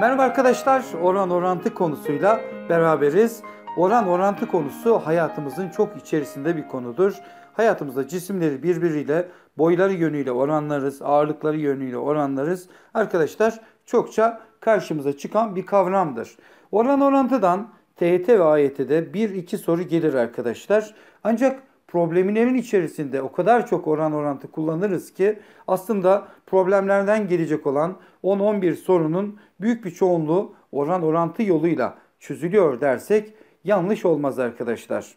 Merhaba arkadaşlar, oran orantı konusuyla beraberiz. Oran orantı konusu hayatımızın çok içerisinde bir konudur. Hayatımızda cisimleri birbiriyle, boyları yönüyle oranlarız, ağırlıkları yönüyle oranlarız. Arkadaşlar çokça karşımıza çıkan bir kavramdır. Oran orantıdan TET ve AYT'de 1-2 soru gelir arkadaşlar. Ancak problemlerin içerisinde o kadar çok oran orantı kullanırız ki aslında problemlerden gelecek olan 10-11 sorunun büyük bir çoğunluğu oran orantı yoluyla çözülüyor dersek yanlış olmaz arkadaşlar.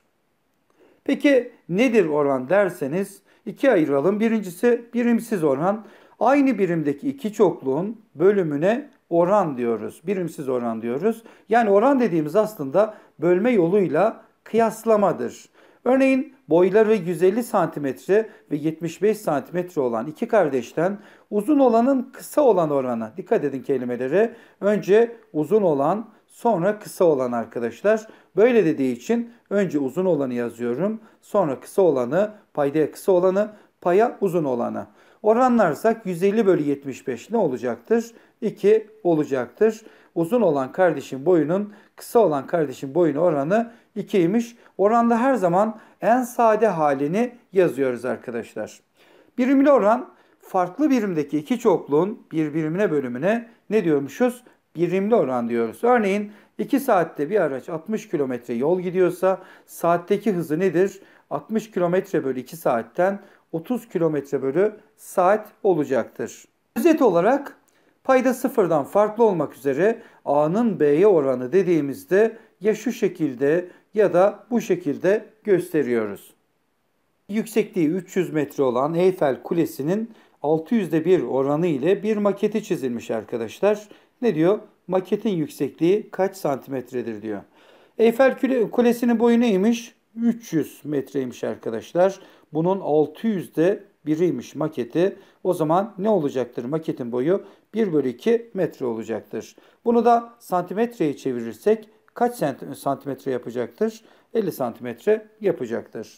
Peki nedir oran derseniz iki ayıralım. Birincisi birimsiz oran. Aynı birimdeki iki çokluğun bölümüne oran diyoruz. Birimsiz oran diyoruz. Yani oran dediğimiz aslında bölme yoluyla kıyaslamadır. Örneğin boyları 150 cm ve 75 cm olan iki kardeşten uzun olanın kısa olan oranı. Dikkat edin kelimelere. Önce uzun olan sonra kısa olan arkadaşlar. Böyle dediği için önce uzun olanı yazıyorum. Sonra kısa olanı, paydaya kısa olanı, paya uzun olanı. Oranlarsak 150 bölü 75 ne olacaktır? 2 olacaktır. Uzun olan kardeşin boyunun kısa olan kardeşin boyunu oranı 2'ymiş. Oranda her zaman en sade halini yazıyoruz arkadaşlar. Birimli oran farklı birimdeki iki çokluğun birimine bölümüne ne diyormuşuz? Birimli oran diyoruz. Örneğin 2 saatte bir araç 60 kilometre yol gidiyorsa saatteki hızı nedir? 60 kilometre bölü 2 saatten 30 kilometre bölü saat olacaktır. Özet olarak payda sıfırdan farklı olmak üzere A'nın B'ye oranı dediğimizde ya şu şekilde ya da bu şekilde gösteriyoruz. Yüksekliği 300 metre olan Eyfel Kulesi'nin 600'de 1 oranı ile bir maketi çizilmiş arkadaşlar. Ne diyor? Maketin yüksekliği kaç santimetredir diyor. Eyfel Kulesi'nin boyu neymiş? 300 metreymiş arkadaşlar. Bunun 600'de biriymiş maketi. O zaman ne olacaktır maketin boyu? 1 bölü 2 metre olacaktır. Bunu da santimetreye çevirirsek kaç santimetre yapacaktır? 50 santimetre yapacaktır.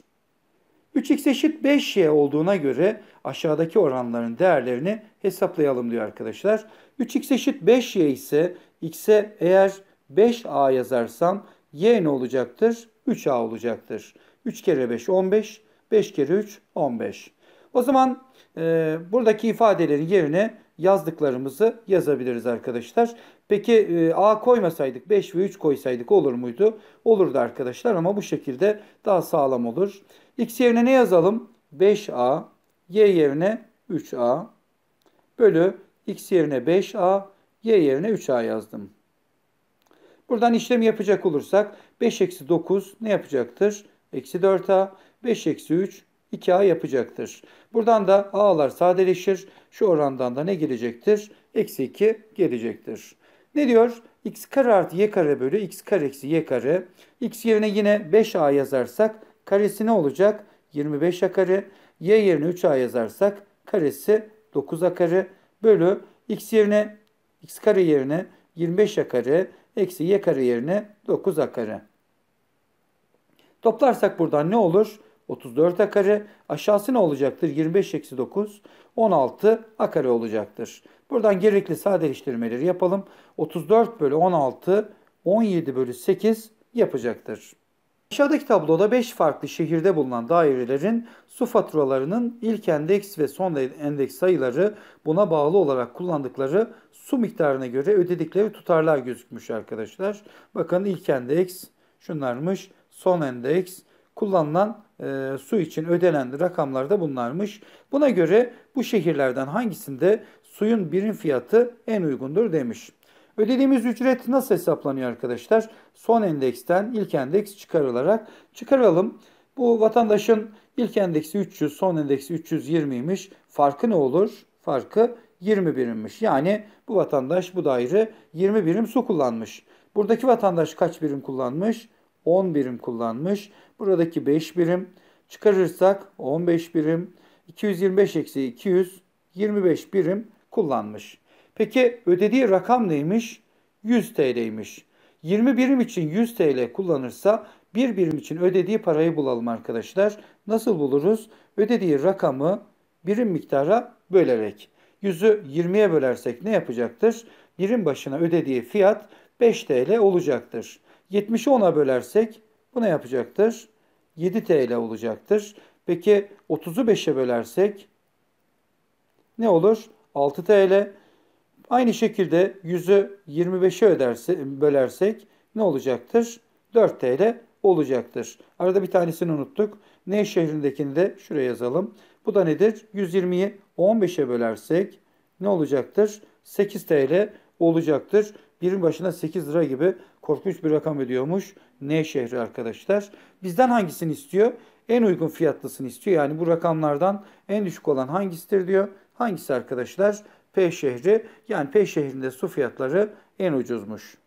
3x eşit 5y olduğuna göre aşağıdaki oranların değerlerini hesaplayalım diyor arkadaşlar. 3x eşit 5y ise x'e eğer 5a yazarsam y ne olacaktır? 3a olacaktır. 3 kere 5 15, 5 kere 3 15. O zaman e, buradaki ifadelerin yerine yazdıklarımızı yazabiliriz arkadaşlar. Peki e, A koymasaydık 5 ve 3 koysaydık olur muydu? Olurdu arkadaşlar ama bu şekilde daha sağlam olur. X yerine ne yazalım? 5A, Y yerine 3A bölü X yerine 5A, Y yerine 3A yazdım. Buradan işlem yapacak olursak 5 eksi 9 ne yapacaktır? Eksi 4A, 5 eksi 3 2A yapacaktır. Buradan da A'lar sadeleşir. Şu orandan da ne gelecektir? Eksi 2 gelecektir. Ne diyor? x kare artı y kare bölü x kare eksi y kare. x yerine yine 5a yazarsak karesi ne olacak? 25a kare. y yerine 3a yazarsak karesi 9a kare bölü x yerine x kare yerine 25a kare eksi y kare yerine 9a kare. Toplarsak buradan ne olur? 34 akare kare. Aşağısı ne olacaktır? 25 eksi 9 16 akare olacaktır. Buradan gerekli sadeleştirmeleri yapalım. 34 bölü 16 17 bölü 8 yapacaktır. Aşağıdaki tabloda 5 farklı şehirde bulunan dairelerin su faturalarının ilk endeks ve son endeks sayıları buna bağlı olarak kullandıkları su miktarına göre ödedikleri tutarlar gözükmüş arkadaşlar. Bakın ilk endeks şunlarmış, son endeks kullanılan e, su için ödenen rakamlar da bunlarmış. Buna göre bu şehirlerden hangisinde suyun birim fiyatı en uygundur demiş. Ödediğimiz ücret nasıl hesaplanıyor arkadaşlar? Son endeksten ilk endeks çıkarılarak çıkaralım. Bu vatandaşın ilk endeksi 300, son endeksi 320'ymiş. Farkı ne olur? Farkı 20 birimmiş. Yani bu vatandaş bu daire 20 birim su kullanmış. Buradaki vatandaş kaç birim kullanmış? 10 birim kullanmış. Buradaki 5 birim çıkarırsak 15 birim 225 eksi 200 25 birim kullanmış. Peki ödediği rakam neymiş? 100 TL'ymiş. 20 birim için 100 TL kullanırsa bir birim için ödediği parayı bulalım arkadaşlar. Nasıl buluruz? Ödediği rakamı birim miktara bölerek. 100'ü 20'ye bölersek ne yapacaktır? Birim başına ödediği fiyat 5 TL olacaktır. 70'i 10'a bölersek bu ne yapacaktır? 7 TL olacaktır. Peki 30'u 5'e bölersek ne olur? 6 TL. Aynı şekilde 100'ü 25'e bölersek ne olacaktır? 4 TL olacaktır. Arada bir tanesini unuttuk. Ne şehrindekini de şuraya yazalım. Bu da nedir? 120'yi 15'e bölersek ne olacaktır? 8 TL olacaktır. Birim başına 8 lira gibi korkunç bir rakam ödüyormuş Ne şehri arkadaşlar. Bizden hangisini istiyor? En uygun fiyatlısını istiyor. Yani bu rakamlardan en düşük olan hangisidir diyor. Hangisi arkadaşlar? P şehri. Yani P şehrinde su fiyatları en ucuzmuş.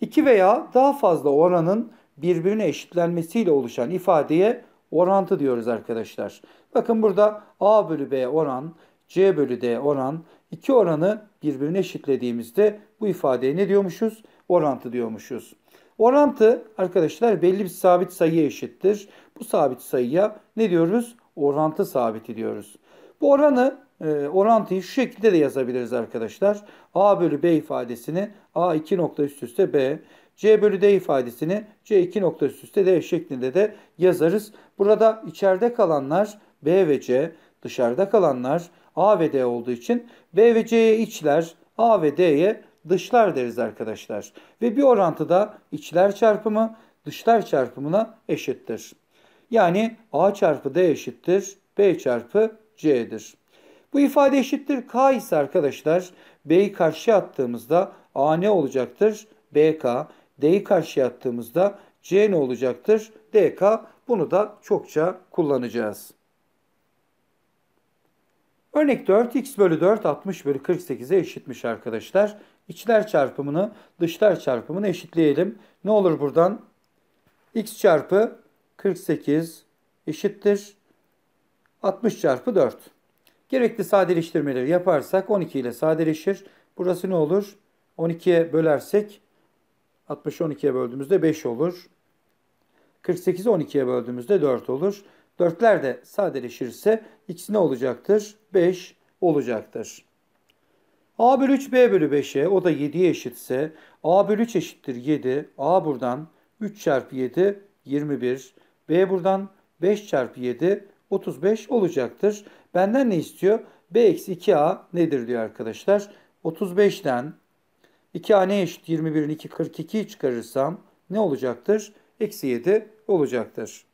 İki veya daha fazla oranın birbirine eşitlenmesiyle oluşan ifadeye orantı diyoruz arkadaşlar. Bakın burada A bölü B oran, C bölü D oran, iki oranı birbirine eşitlediğimizde bu ifadeye ne diyormuşuz? Orantı diyormuşuz. Orantı arkadaşlar belli bir sabit sayıya eşittir. Bu sabit sayıya ne diyoruz? Orantı sabiti diyoruz. Bu oranı e, orantıyı şu şekilde de yazabiliriz arkadaşlar. A bölü B ifadesini A 2 nokta üst üste B, C bölü D ifadesini C 2 nokta üst üste D şeklinde de yazarız. Burada içeride kalanlar B ve C, dışarıda kalanlar A ve D olduğu için B ve C'ye içler, A ve D'ye dışlar deriz arkadaşlar. Ve bir orantıda içler çarpımı dışlar çarpımına eşittir. Yani A çarpı D eşittir B çarpı C'dir. Bu ifade eşittir K ise arkadaşlar B'yi karşıya attığımızda A ne olacaktır? BK. D'yi karşıya attığımızda C ne olacaktır? DK. Bunu da çokça kullanacağız. Örnek 4x bölü 4 60 bölü 48'e eşitmiş arkadaşlar. İçler çarpımını dışlar çarpımını eşitleyelim. Ne olur buradan? x çarpı 48 eşittir 60 çarpı 4. Gerekli sadeleştirmeleri yaparsak 12 ile sadeleşir. Burası ne olur? 12'ye bölersek 60'ı 12'ye böldüğümüzde 5 olur. 48'i 12'ye böldüğümüzde 4 olur. Dörtler de sadeleşirse x ne olacaktır? 5 olacaktır. A bölü 3 B bölü 5'e o da 7'ye eşitse A bölü 3 eşittir 7. A buradan 3 çarpı 7 21. B buradan 5 çarpı 7 35 olacaktır. Benden ne istiyor? B eksi 2A nedir diyor arkadaşlar. 35'ten 2A ne eşit? 21'in 2 42'yi çıkarırsam ne olacaktır? Eksi 7 olacaktır.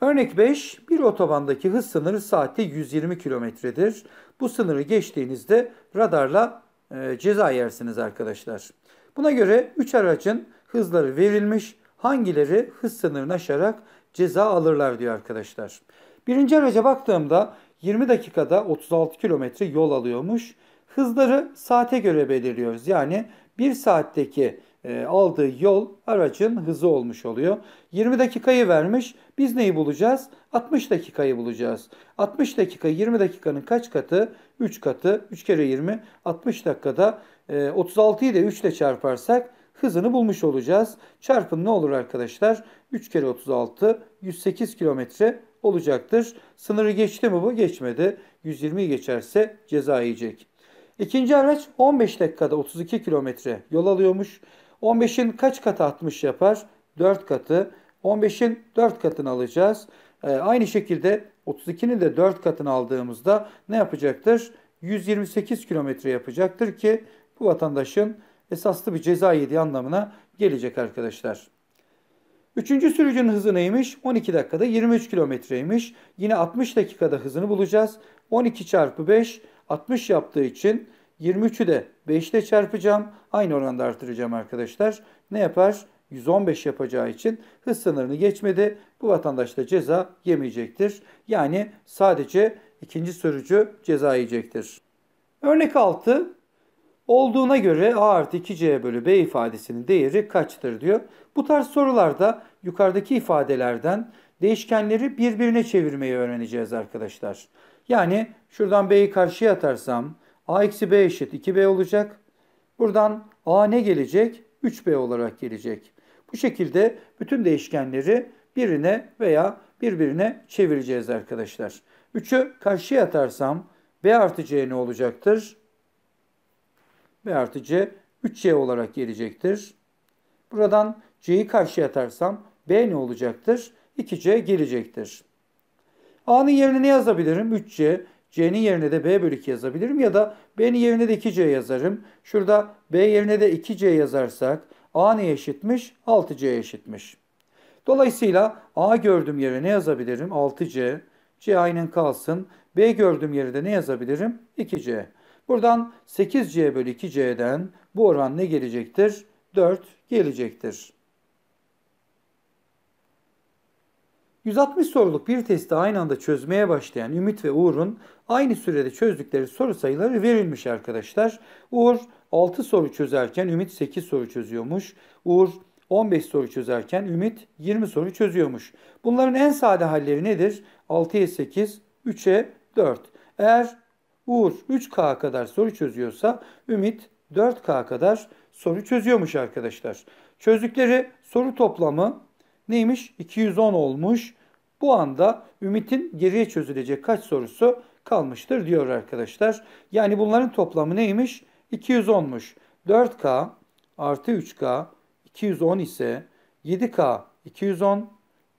Örnek 5, bir otobandaki hız sınırı saatte 120 kilometredir. Bu sınırı geçtiğinizde radarla e, ceza yersiniz arkadaşlar. Buna göre 3 aracın hızları verilmiş, hangileri hız sınırını aşarak ceza alırlar diyor arkadaşlar. Birinci araca baktığımda 20 dakikada 36 kilometre yol alıyormuş. Hızları saate göre belirliyoruz. Yani 1 saatteki e, aldığı yol aracın hızı olmuş oluyor. 20 dakikayı vermiş. Biz neyi bulacağız? 60 dakikayı bulacağız. 60 dakika 20 dakikanın kaç katı? 3 katı. 3 kere 20 60 dakikada e, 36'yı da 3 ile çarparsak hızını bulmuş olacağız. Çarpın ne olur arkadaşlar? 3 kere 36 108 kilometre olacaktır. Sınırı geçti mi bu? Geçmedi. 120'yi geçerse ceza yiyecek. İkinci araç 15 dakikada 32 kilometre yol alıyormuş. 15'in kaç katı 60 yapar? 4 katı. 15'in 4 katını alacağız. E, aynı şekilde 32'nin de 4 katını aldığımızda ne yapacaktır? 128 kilometre yapacaktır ki bu vatandaşın esaslı bir ceza yediği anlamına gelecek arkadaşlar. Üçüncü sürücünün hızı neymiş? 12 dakikada 23 kilometreymiş. Yine 60 dakikada hızını bulacağız. 12 çarpı 5 60 yaptığı için 23'ü de 5 ile çarpacağım. Aynı oranda artıracağım arkadaşlar. Ne yapar? 115 yapacağı için hız sınırını geçmedi. Bu vatandaş da ceza yemeyecektir. Yani sadece ikinci sürücü ceza yiyecektir. Örnek 6 olduğuna göre A artı 2C bölü B ifadesinin değeri kaçtır diyor. Bu tarz sorularda yukarıdaki ifadelerden değişkenleri birbirine çevirmeyi öğreneceğiz arkadaşlar. Yani şuradan B'yi karşıya atarsam A eksi B eşit 2B olacak. Buradan A ne gelecek? 3B olarak gelecek. Bu şekilde bütün değişkenleri birine veya birbirine çevireceğiz arkadaşlar. 3'ü karşıya atarsam B artı C ne olacaktır? B artı C 3C olarak gelecektir. Buradan C'yi karşıya atarsam B ne olacaktır? 2C gelecektir. A'nın yerine ne yazabilirim? 3C. C'nin yerine de B bölü 2 yazabilirim ya da B'nin yerine de 2C yazarım. Şurada B yerine de 2C yazarsak A neye eşitmiş? 6C eşitmiş. Dolayısıyla A gördüğüm yere ne yazabilirim? 6C. C aynen kalsın. B gördüğüm yere de ne yazabilirim? 2C. Buradan 8C bölü 2C'den bu oran ne gelecektir? 4 gelecektir. 160 soruluk bir testi aynı anda çözmeye başlayan Ümit ve Uğur'un aynı sürede çözdükleri soru sayıları verilmiş arkadaşlar. Uğur 6 soru çözerken Ümit 8 soru çözüyormuş. Uğur 15 soru çözerken Ümit 20 soru çözüyormuş. Bunların en sade halleri nedir? 6'ya 8, 3'e 4. Eğer Uğur 3K kadar soru çözüyorsa Ümit 4K kadar soru çözüyormuş arkadaşlar. Çözdükleri soru toplamı neymiş? 210 olmuş. Bu anda Ümit'in geriye çözülecek kaç sorusu kalmıştır diyor arkadaşlar. Yani bunların toplamı neymiş? 210'muş. 4K artı 3K 210 ise 7K 210.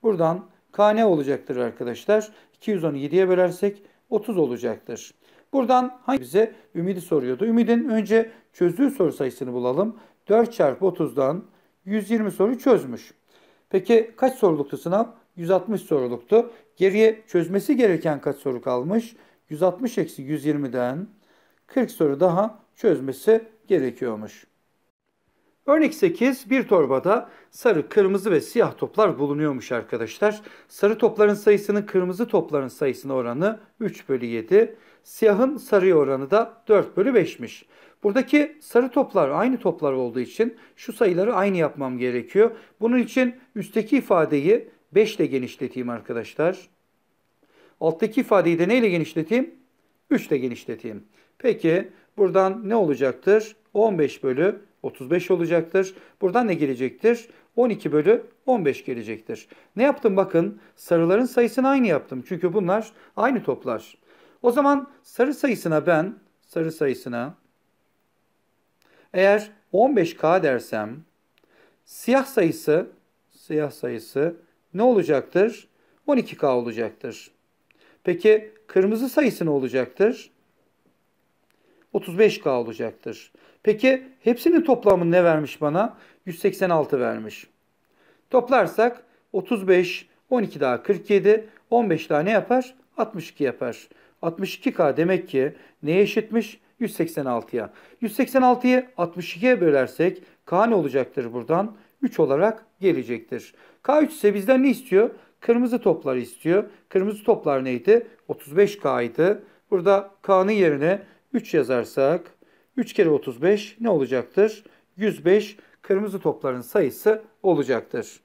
Buradan K ne olacaktır arkadaşlar? 210'u 7'ye bölersek 30 olacaktır. Buradan hangi bize Ümidi soruyordu? Ümitin önce çözdüğü soru sayısını bulalım. 4 çarpı 30'dan 120 soru çözmüş. Peki kaç soruluktu sınav? 160 soruluktu. Geriye çözmesi gereken kaç soru kalmış? 160 eksi 120'den 40 soru daha çözmesi gerekiyormuş. Örnek 8 bir torbada sarı, kırmızı ve siyah toplar bulunuyormuş arkadaşlar. Sarı topların sayısının kırmızı topların sayısına oranı 3 bölü 7. Siyahın sarıya oranı da 4 bölü 5'miş. Buradaki sarı toplar aynı toplar olduğu için şu sayıları aynı yapmam gerekiyor. Bunun için üstteki ifadeyi 5 ile genişleteyim arkadaşlar. Alttaki ifadeyi de neyle genişleteyim? 3 ile genişleteyim. Peki buradan ne olacaktır? 15 bölü 35 olacaktır. Buradan ne gelecektir? 12 bölü 15 gelecektir. Ne yaptım bakın? Sarıların sayısını aynı yaptım. Çünkü bunlar aynı toplar. O zaman sarı sayısına ben, sarı sayısına eğer 15K dersem siyah sayısı siyah sayısı ne olacaktır? 12K olacaktır. Peki kırmızı sayısı ne olacaktır? 35K olacaktır. Peki hepsinin toplamı ne vermiş bana? 186 vermiş. Toplarsak 35, 12 daha 47, 15 daha ne yapar? 62 yapar. 62K demek ki neye eşitmiş? 186'ya. 186'yı 62'ye bölersek K ne olacaktır buradan? 3 olarak gelecektir. K3 ise bizden ne istiyor? Kırmızı topları istiyor. Kırmızı toplar neydi? 35K idi. Burada K'nın yerine 3 yazarsak 3 kere 35 ne olacaktır? 105 kırmızı topların sayısı olacaktır.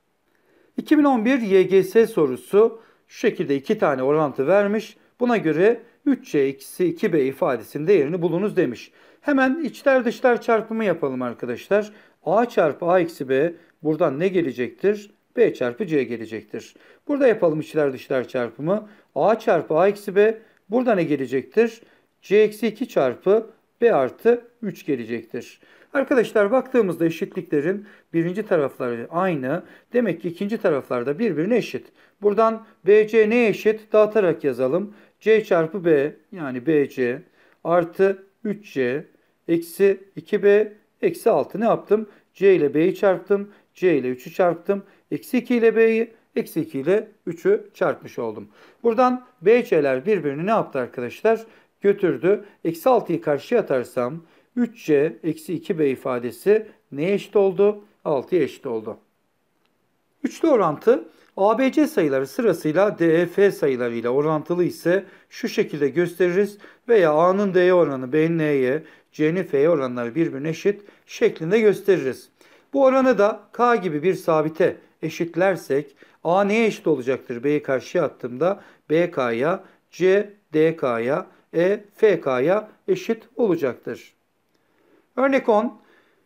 2011 YGS sorusu şu şekilde iki tane orantı vermiş. Buna göre 3c eksi 2b ifadesinin değerini bulunuz demiş. Hemen içler dışlar çarpımı yapalım arkadaşlar. a çarpı a eksi b buradan ne gelecektir? b çarpı c gelecektir. Burada yapalım içler dışlar çarpımı. a çarpı a eksi b burada ne gelecektir? c eksi 2 çarpı b artı 3 gelecektir. Arkadaşlar baktığımızda eşitliklerin birinci tarafları aynı. Demek ki ikinci taraflarda birbirine eşit. Buradan BC neye eşit? Dağıtarak yazalım. C çarpı B yani BC artı 3C eksi 2B eksi 6 ne yaptım? C ile B'yi çarptım. C ile 3'ü çarptım. Eksi 2 ile B'yi eksi 2 ile 3'ü çarpmış oldum. Buradan BC'ler birbirini ne yaptı arkadaşlar? Götürdü. Eksi 6'yı karşıya atarsam 3C eksi 2B ifadesi neye eşit oldu? 6'ya eşit oldu. Üçlü orantı ABC sayıları sırasıyla DEF sayılarıyla orantılı ise şu şekilde gösteririz veya A'nın D'ye oranı B'nin N'ye, C'nin F'ye oranları birbirine eşit şeklinde gösteririz. Bu oranı da K gibi bir sabite eşitlersek A neye eşit olacaktır? B'yi karşıya attığımda BK'ya, C DK'ya, E FK'ya eşit olacaktır. Örnek 10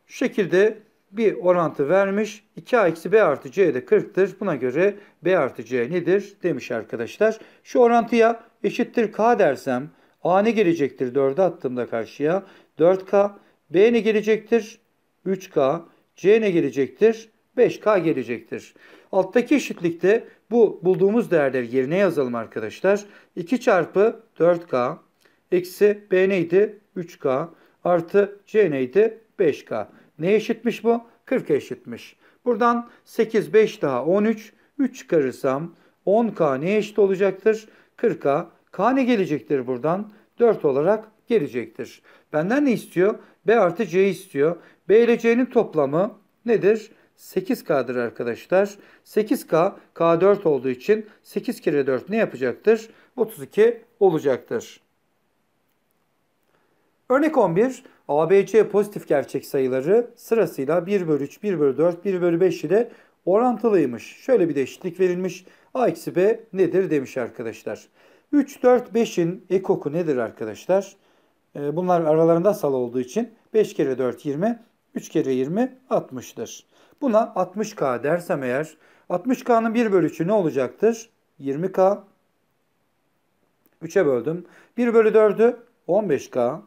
şu şekilde bir orantı vermiş. 2A eksi B artı C de 40'tır. Buna göre B artı C nedir demiş arkadaşlar. Şu orantıya eşittir K dersem A ne gelecektir? 4'e attığımda karşıya 4K. B ne gelecektir? 3K. C ne gelecektir? 5K gelecektir. Alttaki eşitlikte bu bulduğumuz değerleri yerine yazalım arkadaşlar. 2 çarpı 4K eksi B neydi? 3K artı C neydi? 5K. Ne eşitmiş bu? 40 eşitmiş. Buradan 8, 5 daha 13. 3 çıkarırsam 10K ne eşit olacaktır? 40K. K ne gelecektir buradan? 4 olarak gelecektir. Benden ne istiyor? B artı C istiyor. B ile C'nin toplamı nedir? 8K'dır arkadaşlar. 8K K4 olduğu için 8 kere 4 ne yapacaktır? 32 olacaktır. Örnek 11. ABC pozitif gerçek sayıları sırasıyla 1 bölü 3, 1 bölü 4, 1 bölü 5 ile orantılıymış. Şöyle bir de eşitlik verilmiş. A eksi B nedir demiş arkadaşlar. 3, 4, 5'in ekoku nedir arkadaşlar? Ee, bunlar aralarında sal olduğu için 5 kere 4, 20. 3 kere 20, 60'dır. Buna 60K dersem eğer 60K'nın 1 bölü 3'ü ne olacaktır? 20K. 3'e böldüm. 1 bölü 4'ü 15K.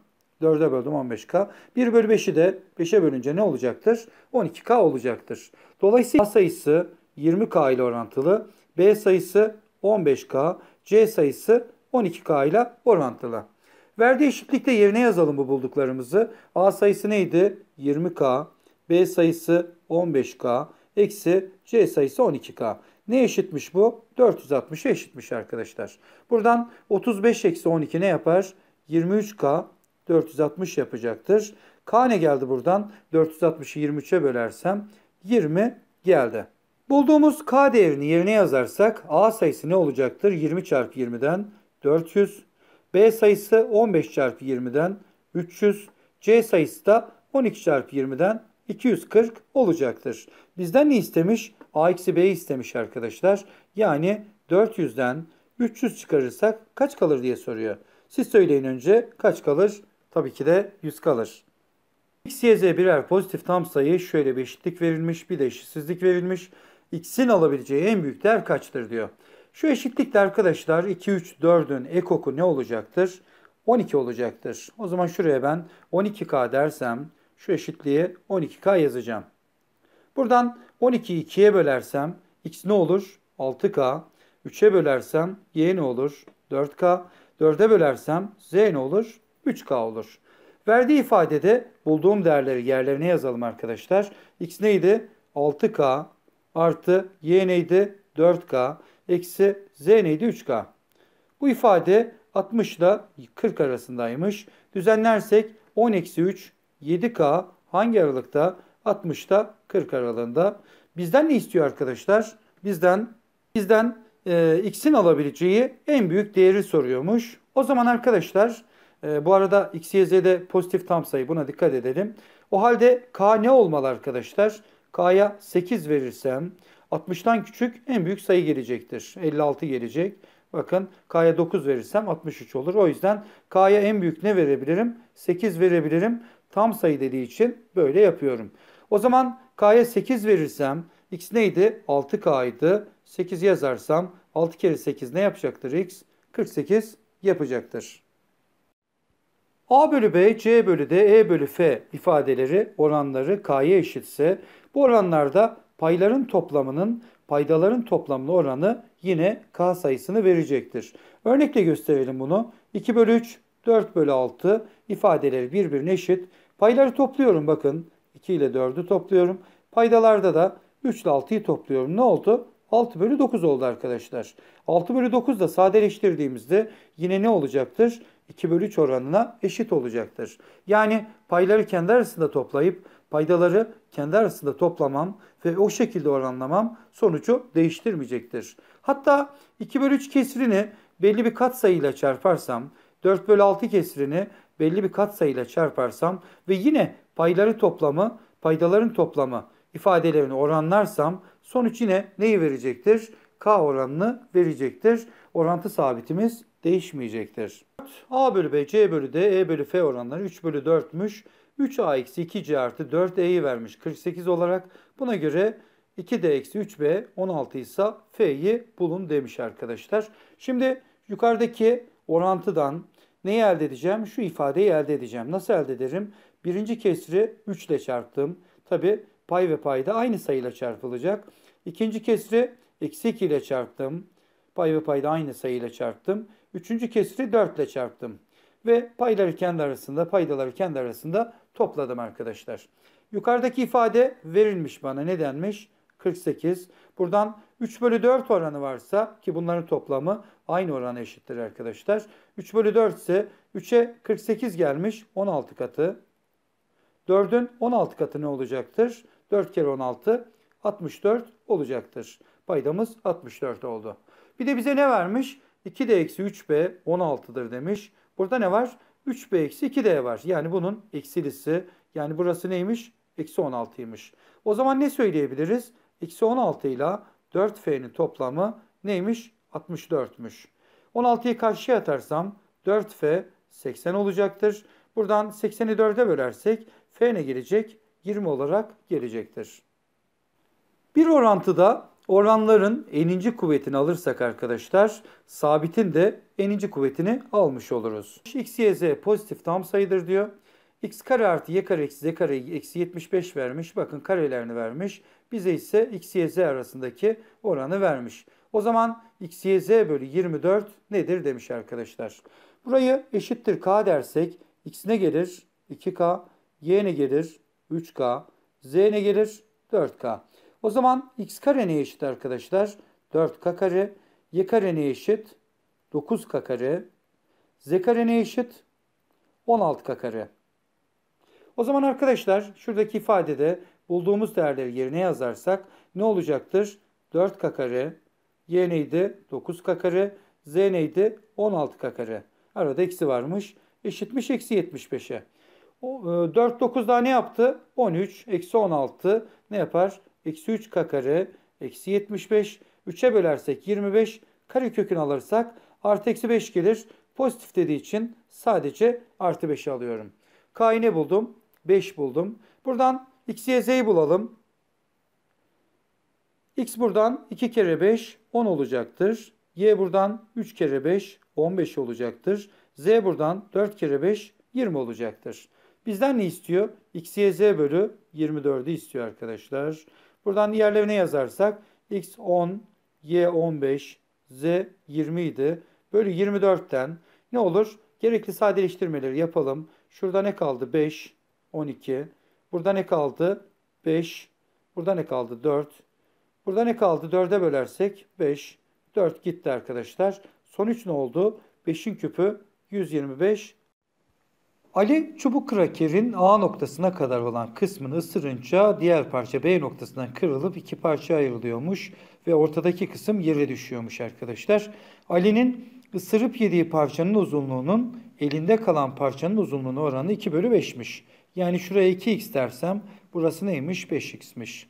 4'e böldüm 15K. 1 bölü 5'i de 5'e bölünce ne olacaktır? 12K olacaktır. Dolayısıyla A sayısı 20K ile orantılı. B sayısı 15K. C sayısı 12K ile orantılı. Verdiği eşitlikte yerine yazalım bu bulduklarımızı. A sayısı neydi? 20K. B sayısı 15K. Eksi C sayısı 12K. Ne eşitmiş bu? 460'a eşitmiş arkadaşlar. Buradan 35 eksi 12 ne yapar? 23K 460 yapacaktır. K ne geldi buradan? 460'ı 23'e bölersem 20 geldi. Bulduğumuz K değerini yerine yazarsak A sayısı ne olacaktır? 20 çarpı 20'den 400. B sayısı 15 çarpı 20'den 300. C sayısı da 12 çarpı 20'den 240 olacaktır. Bizden ne istemiş? A eksi B istemiş arkadaşlar. Yani 400'den 300 çıkarırsak kaç kalır diye soruyor. Siz söyleyin önce kaç kalır? Tabii ki de 100 kalır. X, Y, Z birer pozitif tam sayı şöyle bir eşitlik verilmiş bir de eşitsizlik verilmiş. X'in alabileceği en büyük değer kaçtır diyor. Şu eşitlikte arkadaşlar 2, 3, 4'ün ekoku ne olacaktır? 12 olacaktır. O zaman şuraya ben 12K dersem şu eşitliği 12K yazacağım. Buradan 12'yi 2'ye bölersem X ne olur? 6K. 3'e bölersem Y ne olur? 4K. 4'e bölersem Z ne olur? 3K olur. Verdiği ifadede bulduğum değerleri yerlerine yazalım arkadaşlar. X neydi? 6K artı Y neydi? 4K eksi Z neydi? 3K. Bu ifade 60 ile 40 arasındaymış. Düzenlersek 10 eksi 3 7K hangi aralıkta? 60 ile 40 aralığında. Bizden ne istiyor arkadaşlar? Bizden bizden e, x'in alabileceği en büyük değeri soruyormuş. O zaman arkadaşlar ee, bu arada X, Y, Z'de pozitif tam sayı. Buna dikkat edelim. O halde K ne olmalı arkadaşlar? K'ya 8 verirsem 60'tan küçük en büyük sayı gelecektir. 56 gelecek. Bakın K'ya 9 verirsem 63 olur. O yüzden K'ya en büyük ne verebilirim? 8 verebilirim. Tam sayı dediği için böyle yapıyorum. O zaman K'ya 8 verirsem X neydi? 6K'ydı. 8 yazarsam 6 kere 8 ne yapacaktır X? 48 yapacaktır. A bölü B, C bölü D, E bölü F ifadeleri oranları K'ya eşitse bu oranlarda payların toplamının paydaların toplamlı oranı yine K sayısını verecektir. Örnekle gösterelim bunu. 2 bölü 3, 4 bölü 6 ifadeleri birbirine eşit. Payları topluyorum bakın. 2 ile 4'ü topluyorum. Paydalarda da 3 ile 6'yı topluyorum. Ne oldu? 6 bölü 9 oldu arkadaşlar. 6 bölü 9 da sadeleştirdiğimizde yine ne olacaktır? 2 bölü 3 oranına eşit olacaktır. Yani payları kendi arasında toplayıp paydaları kendi arasında toplamam ve o şekilde oranlamam sonucu değiştirmeyecektir. Hatta 2 bölü 3 kesirini belli bir kat katsayıyla çarparsam 4 bölü 6 kesirini belli bir kat katsayıyla çarparsam ve yine payları toplamı, paydaların toplamı ifadelerini oranlarsam sonuç yine neyi verecektir? K oranını verecektir. Orantı sabitimiz değişmeyecektir. A bölü B, C bölü D, E bölü F oranları 3 bölü 4'müş. 3A eksi 2C artı 4E'yi vermiş 48 olarak. Buna göre 2D eksi 3B 16 ise F'yi bulun demiş arkadaşlar. Şimdi yukarıdaki orantıdan neyi elde edeceğim? Şu ifadeyi elde edeceğim. Nasıl elde ederim? Birinci kesri 3 ile çarptım. Tabi pay ve payda aynı sayıyla çarpılacak. İkinci kesri eksi 2 ile çarptım. Pay ve payda aynı sayıyla çarptım. Üçüncü kesri 4 ile çarptım. Ve payları kendi arasında, paydaları kendi arasında topladım arkadaşlar. Yukarıdaki ifade verilmiş bana. Ne denmiş? 48. Buradan 3 bölü 4 oranı varsa ki bunların toplamı aynı orana eşittir arkadaşlar. 3 bölü 4 ise 3'e 48 gelmiş 16 katı. 4'ün 16 katı ne olacaktır? 4 kere 16 64 olacaktır. Paydamız 64 oldu. Bir de bize ne vermiş? 2D eksi 3B 16'dır demiş. Burada ne var? 3B eksi 2D var. Yani bunun eksilisi. Yani burası neymiş? Eksi 16'ymış. O zaman ne söyleyebiliriz? Eksi 16 ile 4F'nin toplamı neymiş? 64'müş. 16'yı karşıya atarsam 4F 80 olacaktır. Buradan 80'i 4'e bölersek F ne gelecek? 20 olarak gelecektir. Bir orantıda Oranların eninci kuvvetini alırsak arkadaşlar sabitin de eninci kuvvetini almış oluruz. X, Y, Z pozitif tam sayıdır diyor. X kare artı Y kare eksi Z kare eksi 75 vermiş. Bakın karelerini vermiş. Bize ise X, Y, Z arasındaki oranı vermiş. O zaman X, Y, Z bölü 24 nedir demiş arkadaşlar. Burayı eşittir K dersek X ne gelir? 2K. Y ne gelir? 3K. Z ne gelir? 4K. O zaman x kare ne eşit arkadaşlar? 4k kare. Y kare ne eşit? 9k kare. Z kare ne eşit? 16k kare. O zaman arkadaşlar şuradaki ifadede bulduğumuz değerleri yerine yazarsak ne olacaktır? 4k kare. Y neydi? 9k kare. Z neydi? 16k kare. Arada eksi varmış. Eşitmiş eksi 75'e. 4 9 daha ne yaptı? 13 eksi 16 ne yapar? Eksi 3k kare eksi 75. 3'e bölersek 25. Kare kökünü alırsak artı eksi 5 gelir. Pozitif dediği için sadece artı 5'i alıyorum. K'yı ne buldum? 5 buldum. Buradan x, y, z'yi bulalım. X buradan 2 kere 5 10 olacaktır. Y buradan 3 kere 5 15 olacaktır. Z buradan 4 kere 5 20 olacaktır. Bizden ne istiyor? X, Y, Z bölü 24'ü istiyor arkadaşlar. Buradan diğerlerine yazarsak x10, y15, z20 idi. Bölü 24'ten ne olur? Gerekli sadeleştirmeleri yapalım. Şurada ne kaldı? 5, 12. Burada ne kaldı? 5. Burada ne kaldı? 4. Burada ne kaldı? 4'e bölersek 5. 4 gitti arkadaşlar. Sonuç ne oldu? 5'in küpü 125 Ali çubuk krakerin A noktasına kadar olan kısmını ısırınca diğer parça B noktasından kırılıp iki parça ayrılıyormuş ve ortadaki kısım yere düşüyormuş arkadaşlar. Ali'nin ısırıp yediği parçanın uzunluğunun elinde kalan parçanın uzunluğuna oranı 2 bölü 5'miş. Yani şuraya 2x dersem burası neymiş? 5x'miş.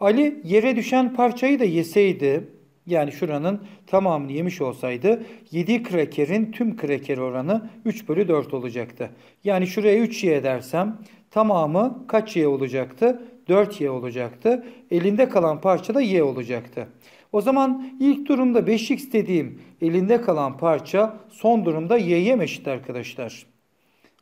Ali yere düşen parçayı da yeseydi yani şuranın tamamını yemiş olsaydı 7 krekerin tüm kreker oranı 3 bölü 4 olacaktı. Yani şuraya 3 y dersem tamamı kaç y olacaktı? 4y olacaktı. Elinde kalan parça da y olacaktı. O zaman ilk durumda 5x dediğim elinde kalan parça son durumda y'ye eşit arkadaşlar.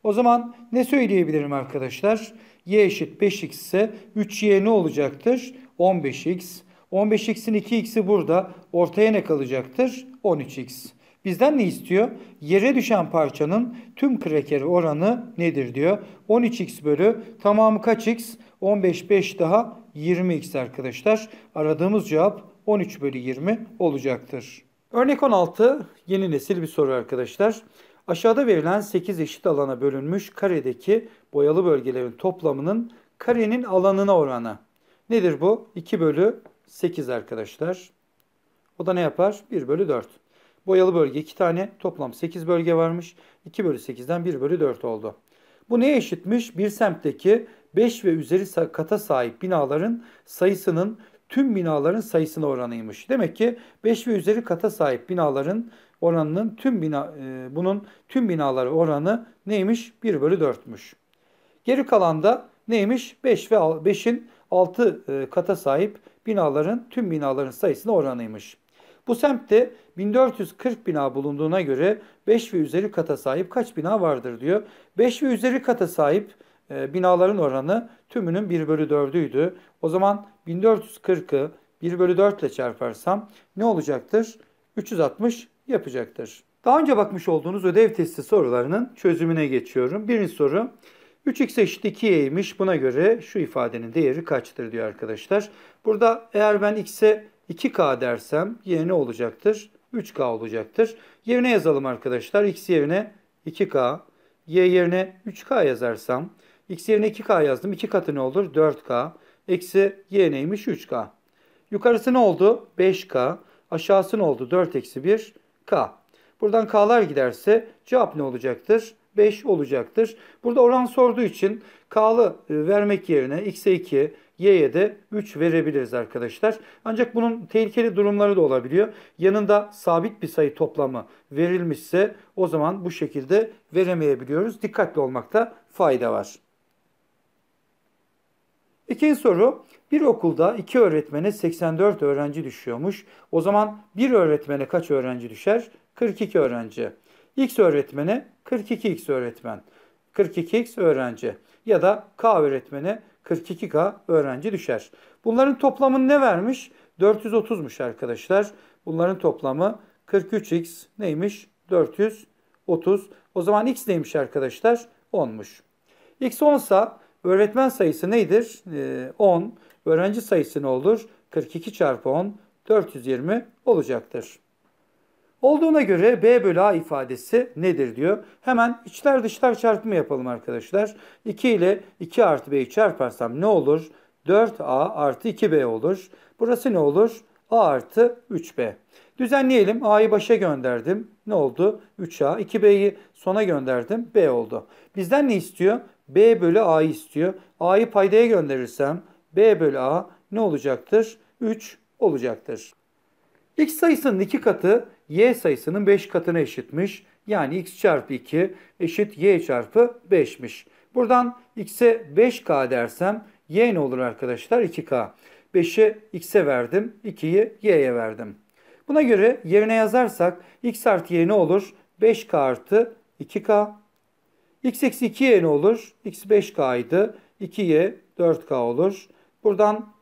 O zaman ne söyleyebilirim arkadaşlar? y eşit 5x ise 3y ne olacaktır? 15x 15x'in 2x'i burada. Ortaya ne kalacaktır? 13x. Bizden ne istiyor? Yere düşen parçanın tüm krekeri oranı nedir diyor. 13x bölü tamamı kaç x? 15 5 daha 20x arkadaşlar. Aradığımız cevap 13 bölü 20 olacaktır. Örnek 16 yeni nesil bir soru arkadaşlar. Aşağıda verilen 8 eşit alana bölünmüş karedeki boyalı bölgelerin toplamının karenin alanına oranı. Nedir bu? 2 bölü 8 arkadaşlar. O da ne yapar? 1 bölü 4. Boyalı bölge 2 tane. Toplam 8 bölge varmış. 2 bölü 8'den 1 bölü 4 oldu. Bu neye eşitmiş? Bir semtteki 5 ve üzeri kata sahip binaların sayısının tüm binaların sayısına oranıymış. Demek ki 5 ve üzeri kata sahip binaların oranının tüm bina e, bunun tüm binaları oranı neymiş? 1 bölü 4'müş. Geri kalan da neymiş? 5 ve 5'in 6 e, kata sahip binaların tüm binaların sayısına oranıymış. Bu semtte 1440 bina bulunduğuna göre 5 ve üzeri kata sahip kaç bina vardır diyor. 5 ve üzeri kata sahip e, binaların oranı tümünün 1 bölü 4'üydü. O zaman 1440'ı 1 bölü 4 ile çarparsam ne olacaktır? 360 yapacaktır. Daha önce bakmış olduğunuz ödev testi sorularının çözümüne geçiyorum. Birinci soru 3x eşit 2y'ymiş. Buna göre şu ifadenin değeri kaçtır diyor arkadaşlar. Burada eğer ben x'e 2k dersem y ne olacaktır? 3k olacaktır. Yerine yazalım arkadaşlar. x yerine 2k, y yerine 3k yazarsam x yerine 2k yazdım. 2 katı ne olur? 4k. Eksi y neymiş? 3k. Yukarısı ne oldu? 5k. Aşağısı ne oldu? 4 eksi 1k. Buradan k'lar giderse cevap ne olacaktır? 5 olacaktır. Burada oran sorduğu için K'lı e, vermek yerine X'e 2, Y'ye de 3 verebiliriz arkadaşlar. Ancak bunun tehlikeli durumları da olabiliyor. Yanında sabit bir sayı toplamı verilmişse o zaman bu şekilde veremeyebiliyoruz. Dikkatli olmakta fayda var. İkinci soru. Bir okulda iki öğretmene 84 öğrenci düşüyormuş. O zaman bir öğretmene kaç öğrenci düşer? 42 öğrenci. X öğretmene 42x öğretmen, 42x öğrenci ya da k öğretmeni 42k öğrenci düşer. Bunların toplamını ne vermiş? 430'muş arkadaşlar. Bunların toplamı 43x neymiş? 430. O zaman x neymiş arkadaşlar? 10'muş. x 10 sa öğretmen sayısı nedir? Ee, 10. Öğrenci sayısı ne olur? 42 çarpı 10 420 olacaktır. Olduğuna göre B bölü A ifadesi nedir diyor. Hemen içler dışlar çarpımı yapalım arkadaşlar. 2 ile 2 artı B'yi çarparsam ne olur? 4A artı 2B olur. Burası ne olur? A artı 3B. Düzenleyelim. A'yı başa gönderdim. Ne oldu? 3A. 2B'yi sona gönderdim. B oldu. Bizden ne istiyor? B bölü A'yı istiyor. A'yı paydaya gönderirsem B bölü A ne olacaktır? 3 olacaktır. X sayısının 2 katı Y sayısının 5 katına eşitmiş. Yani X çarpı 2 eşit Y çarpı 5'miş. Buradan X'e 5K dersem Y ne olur arkadaşlar? 2K. 5'i X'e verdim. 2'yi Y'ye verdim. Buna göre yerine yazarsak X artı Y ne olur? 5K artı 2K. X eksi 2Y ne olur? X 5K'ydı. 2Y 4K olur. Buradan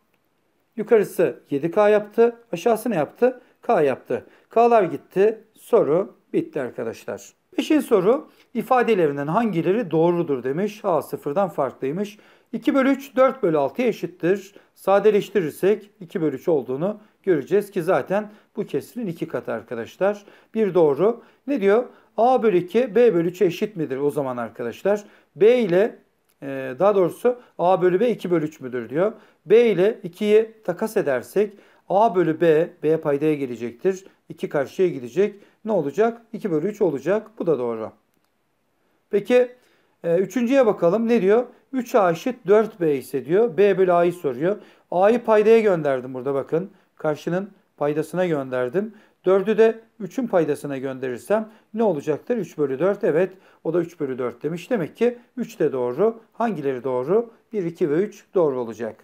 Yukarısı 7K yaptı. Aşağısı ne yaptı? K yaptı. K'lar gitti. Soru bitti arkadaşlar. Beşinci soru ifadelerinden hangileri doğrudur demiş. A sıfırdan farklıymış. 2 bölü 3 4 bölü 6'ya eşittir. Sadeleştirirsek 2 bölü 3 olduğunu göreceğiz ki zaten bu kesinin 2 katı arkadaşlar. Bir doğru. Ne diyor? A bölü 2 B bölü 3'e eşit midir o zaman arkadaşlar? B ile ee, daha doğrusu A bölü B 2 bölü 3 müdür diyor. B ile 2'yi takas edersek A bölü B, B paydaya gelecektir. 2 karşıya gidecek. Ne olacak? 2 bölü 3 olacak. Bu da doğru. Peki e, üçüncüye bakalım. Ne diyor? 3A eşit 4B ise diyor. B bölü A'yı soruyor. A'yı paydaya gönderdim burada bakın. Karşının paydasına gönderdim. 4'ü de 3'ün paydasına gönderirsem ne olacaktır? 3 bölü 4 evet o da 3 bölü 4 demiş. Demek ki 3 de doğru. Hangileri doğru? 1, 2 ve 3 doğru olacak.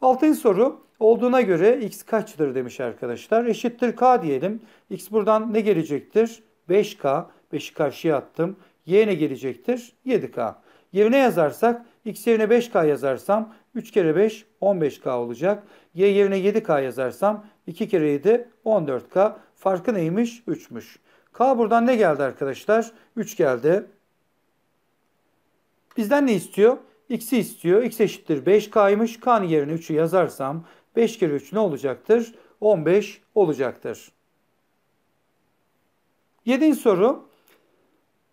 Altıncı soru olduğuna göre x kaçtır demiş arkadaşlar. Eşittir k diyelim. x buradan ne gelecektir? 5k. 5'i karşıya attım. y ne gelecektir? 7k. Yerine yazarsak x yerine 5k yazarsam 3 kere 5 15k olacak. y yerine 7k yazarsam 2 kereydi, 14K. Farkı neymiş? 3'müş. K buradan ne geldi arkadaşlar? 3 geldi. Bizden ne istiyor? X'i istiyor. X eşittir 5K'ymış. K'nın yerine 3'ü yazarsam 5 kere 3 ne olacaktır? 15 olacaktır. 7. soru.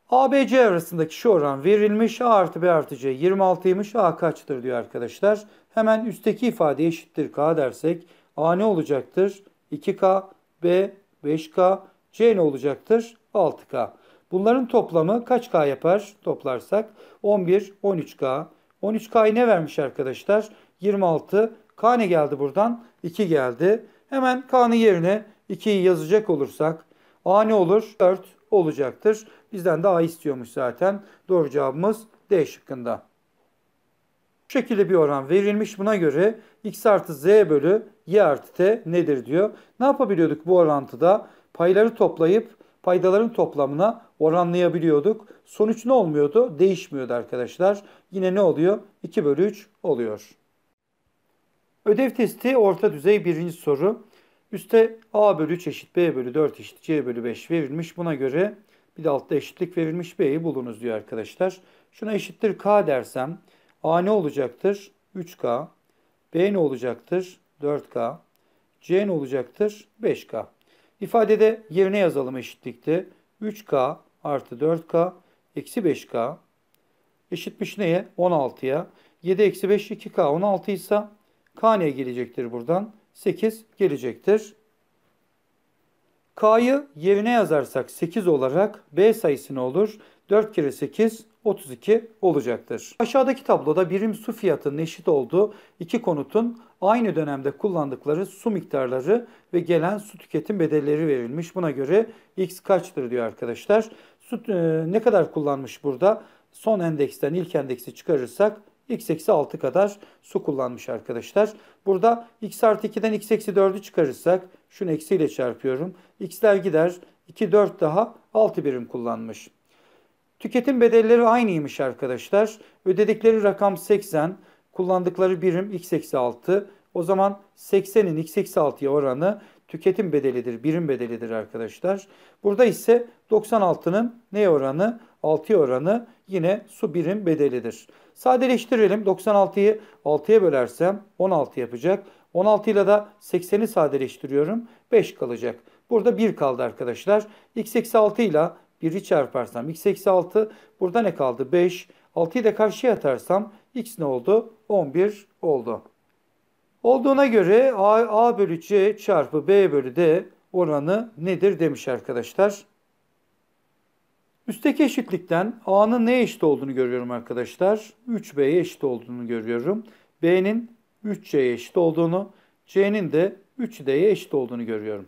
ABC arasındaki şu oran verilmiş. A artı B artı C 26'ymış. A kaçtır diyor arkadaşlar. Hemen üstteki ifade eşittir K dersek A ne olacaktır? 2K, B 5K, C ne olacaktır? 6K. Bunların toplamı kaç K yapar toplarsak? 11, 13K. 13K'yı ne vermiş arkadaşlar? 26. K ne geldi buradan? 2 geldi. Hemen K'nın yerine 2'yi yazacak olursak A ne olur? 4 olacaktır. Bizden de A istiyormuş zaten. Doğru cevabımız D şıkkında. Bu şekilde bir oran verilmiş. Buna göre x artı z bölü y artı t nedir diyor. Ne yapabiliyorduk bu orantıda? Payları toplayıp paydaların toplamına oranlayabiliyorduk. Sonuç ne olmuyordu? Değişmiyordu arkadaşlar. Yine ne oluyor? 2 bölü 3 oluyor. Ödev testi orta düzey birinci soru. Üste a bölü 3 eşit b bölü 4 eşit c bölü 5 verilmiş. Buna göre bir de altta eşitlik verilmiş b'yi bulunuz diyor arkadaşlar. Şuna eşittir k dersem A ne olacaktır? 3K. B ne olacaktır? 4K. C ne olacaktır? 5K. İfadede yerine yazalım eşitlikte. 3K artı 4K eksi 5K eşitmiş neye? 16'ya. 7 eksi 5 2K 16 ise K neye gelecektir buradan? 8 gelecektir. K'yı yerine yazarsak 8 olarak B sayısı ne olur? 4 kere 8 32 olacaktır. Aşağıdaki tabloda birim su fiyatının eşit olduğu iki konutun aynı dönemde kullandıkları su miktarları ve gelen su tüketim bedelleri verilmiş. Buna göre x kaçtır diyor arkadaşlar. Su e, ne kadar kullanmış burada? Son endeksten ilk endeksi çıkarırsak x eksi 6 kadar su kullanmış arkadaşlar. Burada x artı 2'den x eksi 4'ü çıkarırsak şunu eksiyle çarpıyorum. x'ler gider 2 4 daha 6 birim kullanmış. Tüketim bedelleri aynıymış arkadaşlar. Ödedikleri rakam 80, kullandıkları birim x86. O zaman 80'in x86'ya oranı tüketim bedelidir, birim bedelidir arkadaşlar. Burada ise 96'nın ne oranı? 6'ya oranı yine su birim bedelidir. Sadeleştirelim. 96'yı 6'ya bölersem 16 yapacak. 16 ile de 80'i sadeleştiriyorum. 5 kalacak. Burada 1 kaldı arkadaşlar. x86 ile 1'i çarparsam x eksi 6. Burada ne kaldı? 5. 6'yı da karşıya atarsam x ne oldu? 11 oldu. Olduğuna göre a, a bölü c çarpı b bölü d oranı nedir demiş arkadaşlar. Üstteki eşitlikten a'nın ne eşit olduğunu görüyorum arkadaşlar. 3b'ye eşit olduğunu görüyorum. b'nin 3c'ye eşit olduğunu, c'nin de 3d'ye eşit olduğunu görüyorum.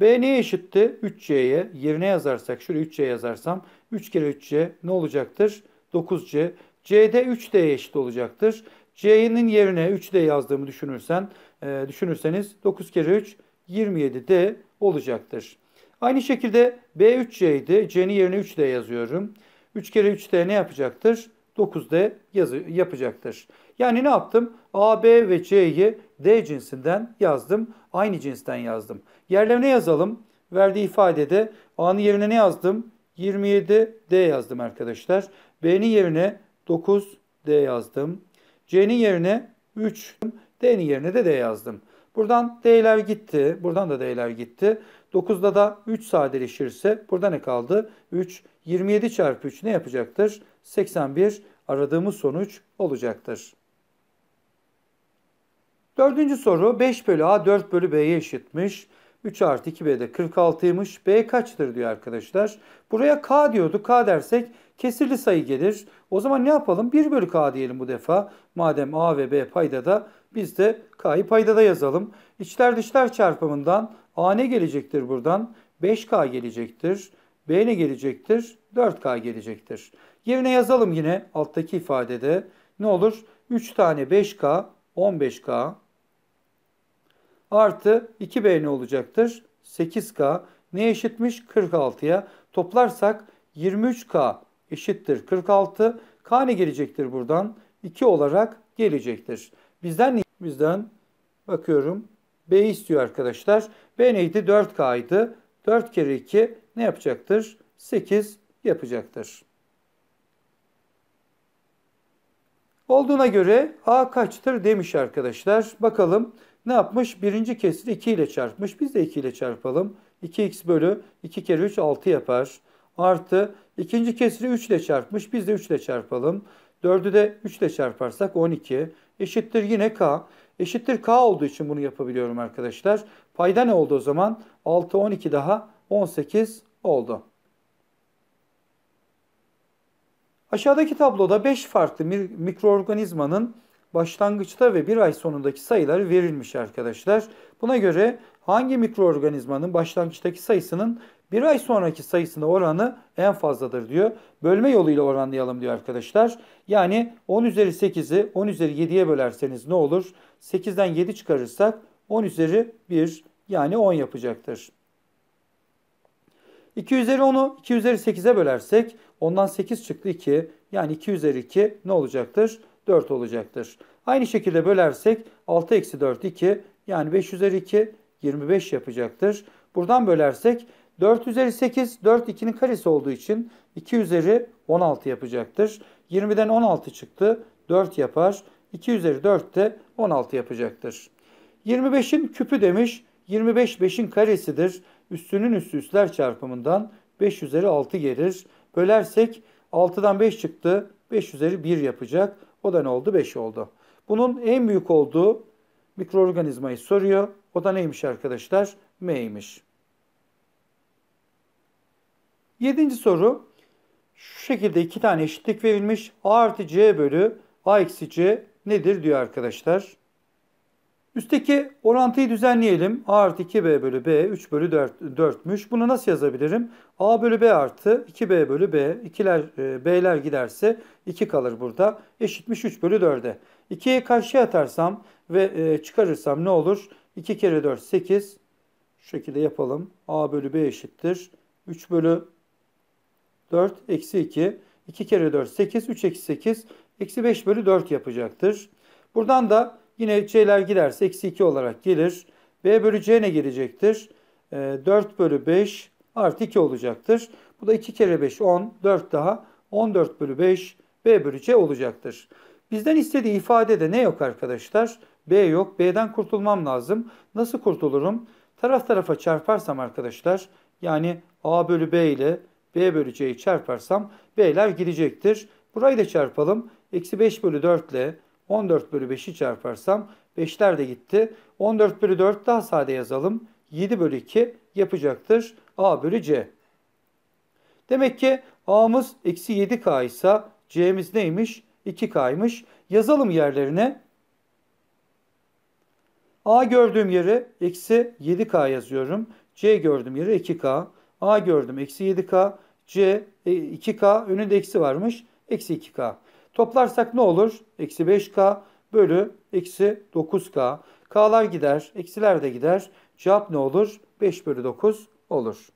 B ne eşitti? 3C'ye. Yerine yazarsak şuraya 3C yazarsam 3 kere 3C ne olacaktır? 9C. C'de 3D'ye eşit olacaktır. C'nin yerine 3D yazdığımı düşünürsen, e, düşünürseniz 9 kere 3 27D olacaktır. Aynı şekilde B 3C'ydi. C'nin yerine 3D yazıyorum. 3 kere 3D ne yapacaktır? 9D yazı, yapacaktır. Yani ne yaptım? A, B ve C'yi D cinsinden yazdım. Aynı cinsten yazdım. Yerlerine yazalım. Verdiği ifadede A'nın yerine ne yazdım? 27 D yazdım arkadaşlar. B'nin yerine 9 D yazdım. C'nin yerine 3 D'nin yerine de D yazdım. Buradan D'ler gitti. Buradan da D'ler gitti. 9'da da 3 sadeleşirse burada ne kaldı? 3. 27 çarpı 3 ne yapacaktır? 81 aradığımız sonuç olacaktır. Dördüncü soru 5 bölü A 4 bölü B'ye eşitmiş. 3 artı 2B de 46'ymış. B kaçtır diyor arkadaşlar. Buraya K diyordu. K dersek kesirli sayı gelir. O zaman ne yapalım? 1 bölü K diyelim bu defa. Madem A ve B paydada biz de K'yı paydada yazalım. İçler dışlar çarpımından A ne gelecektir buradan? 5K gelecektir. B ne gelecektir? 4K gelecektir. Yerine yazalım yine alttaki ifadede. Ne olur? 3 tane 5K, 15K, artı 2b ne olacaktır? 8k. Ne eşitmiş? 46'ya. Toplarsak 23k eşittir 46. K ne gelecektir buradan? 2 olarak gelecektir. Bizden bizden bakıyorum B istiyor arkadaşlar. B neydi? 4K'ydı. 4 kere 2 ne yapacaktır? 8 yapacaktır. Olduğuna göre A kaçtır demiş arkadaşlar. Bakalım ne yapmış? Birinci kesri 2 ile çarpmış. Biz de 2 ile çarpalım. 2x bölü 2 kere 3 6 yapar. Artı ikinci kesri 3 ile çarpmış. Biz de 3 ile çarpalım. 4'ü de 3 ile çarparsak 12. Eşittir yine k. Eşittir k olduğu için bunu yapabiliyorum arkadaşlar. Payda ne oldu o zaman? 6, 12 daha 18 oldu. Aşağıdaki tabloda 5 farklı mikroorganizmanın başlangıçta ve bir ay sonundaki sayıları verilmiş arkadaşlar. Buna göre hangi mikroorganizmanın başlangıçtaki sayısının bir ay sonraki sayısına oranı en fazladır diyor. Bölme yoluyla oranlayalım diyor arkadaşlar. Yani 10 üzeri 8'i 10 üzeri 7'ye bölerseniz ne olur? 8'den 7 çıkarırsak 10 üzeri 1 yani 10 yapacaktır. 2 üzeri 10'u 2 üzeri 8'e bölersek ondan 8 çıktı 2. Yani 2 üzeri 2 ne olacaktır? 4 olacaktır. Aynı şekilde bölersek 6 eksi 4 2 yani 5 üzeri 2 25 yapacaktır. Buradan bölersek 4 üzeri 8 4 2'nin karesi olduğu için 2 üzeri 16 yapacaktır. 20'den 16 çıktı 4 yapar. 2 üzeri 4 de 16 yapacaktır. 25'in küpü demiş. 25 5'in karesidir. Üstünün üstü üstler çarpımından 5 üzeri 6 gelir. Bölersek 6'dan 5 çıktı. 5 üzeri 1 yapacak. O da ne oldu? 5 oldu. Bunun en büyük olduğu mikroorganizmayı soruyor. O da neymiş arkadaşlar? M'ymiş. Yedinci soru. Şu şekilde iki tane eşitlik verilmiş. A artı C bölü A eksi C nedir diyor arkadaşlar. Üstteki orantıyı düzenleyelim. A artı 2B bölü B 3 bölü 4, 4'müş. Bunu nasıl yazabilirim? A bölü B artı 2B bölü B. 2'ler, e, B'ler giderse 2 kalır burada. Eşitmiş 3 bölü 4'e. 2'yi karşıya atarsam ve e, çıkarırsam ne olur? 2 kere 4 8. Şu şekilde yapalım. A bölü B eşittir. 3 bölü 4 eksi 2. 2 kere 4 8. 3 eksi 8. Eksi 5 bölü 4 yapacaktır. Buradan da Yine C'ler giderse eksi 2 olarak gelir. B bölü C ne gelecektir? 4 ee, bölü 5 artı 2 olacaktır. Bu da 2 kere 5 10, 4 daha 14 bölü 5 B bölü C olacaktır. Bizden istediği ifadede ne yok arkadaşlar? B yok. B'den kurtulmam lazım. Nasıl kurtulurum? Taraf tarafa çarparsam arkadaşlar yani A bölü B ile B bölü C'yi çarparsam B'ler gidecektir. Burayı da çarpalım. Eksi 5 bölü 4 ile 14 bölü 5'i çarparsam 5'ler de gitti. 14 bölü 4 daha sade yazalım. 7 bölü 2 yapacaktır. A bölü C. Demek ki A'mız eksi 7K ise C'miz neymiş? 2K'ymış. Yazalım yerlerine. A gördüğüm yere eksi 7K yazıyorum. C gördüğüm yere 2K. A gördüm eksi 7K. C e, 2K önünde eksi varmış. Eksi 2K. Toplarsak ne olur? Eksi 5K bölü eksi 9K. K'lar gider, eksiler de gider. Cevap ne olur? 5 bölü 9 olur.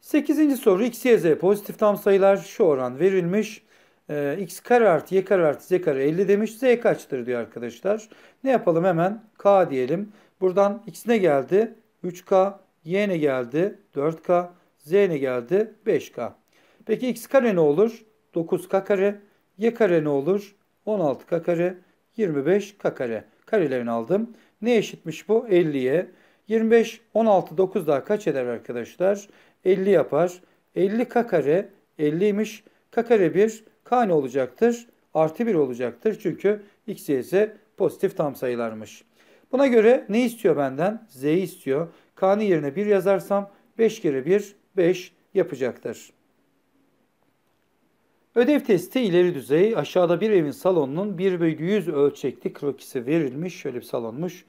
Sekizinci soru x, y, z pozitif tam sayılar şu oran verilmiş. Ee, x kare artı y kare artı z kare 50 demiş. z kaçtır diyor arkadaşlar. Ne yapalım hemen? k diyelim. Buradan x ne geldi? 3k. y ne geldi? 4k. z ne geldi? 5k. Peki x kare ne olur? 9K kare. Y kare ne olur? 16K kare. 25K kare. Karelerini aldım. Ne eşitmiş bu? 50'ye. 25, 16, 9 daha kaç eder arkadaşlar? 50 yapar. 50K kare 50'ymiş. K kare 1 K ne olacaktır? Artı 1 olacaktır. Çünkü X, Y, Z pozitif tam sayılarmış. Buna göre ne istiyor benden? Z istiyor. K'nın yerine 1 yazarsam 5 kere 1 5 yapacaktır. Ödev testi ileri düzey. Aşağıda bir evin salonunun 1 bölü 100 ölçekli krokisi verilmiş. Şöyle bir salonmuş.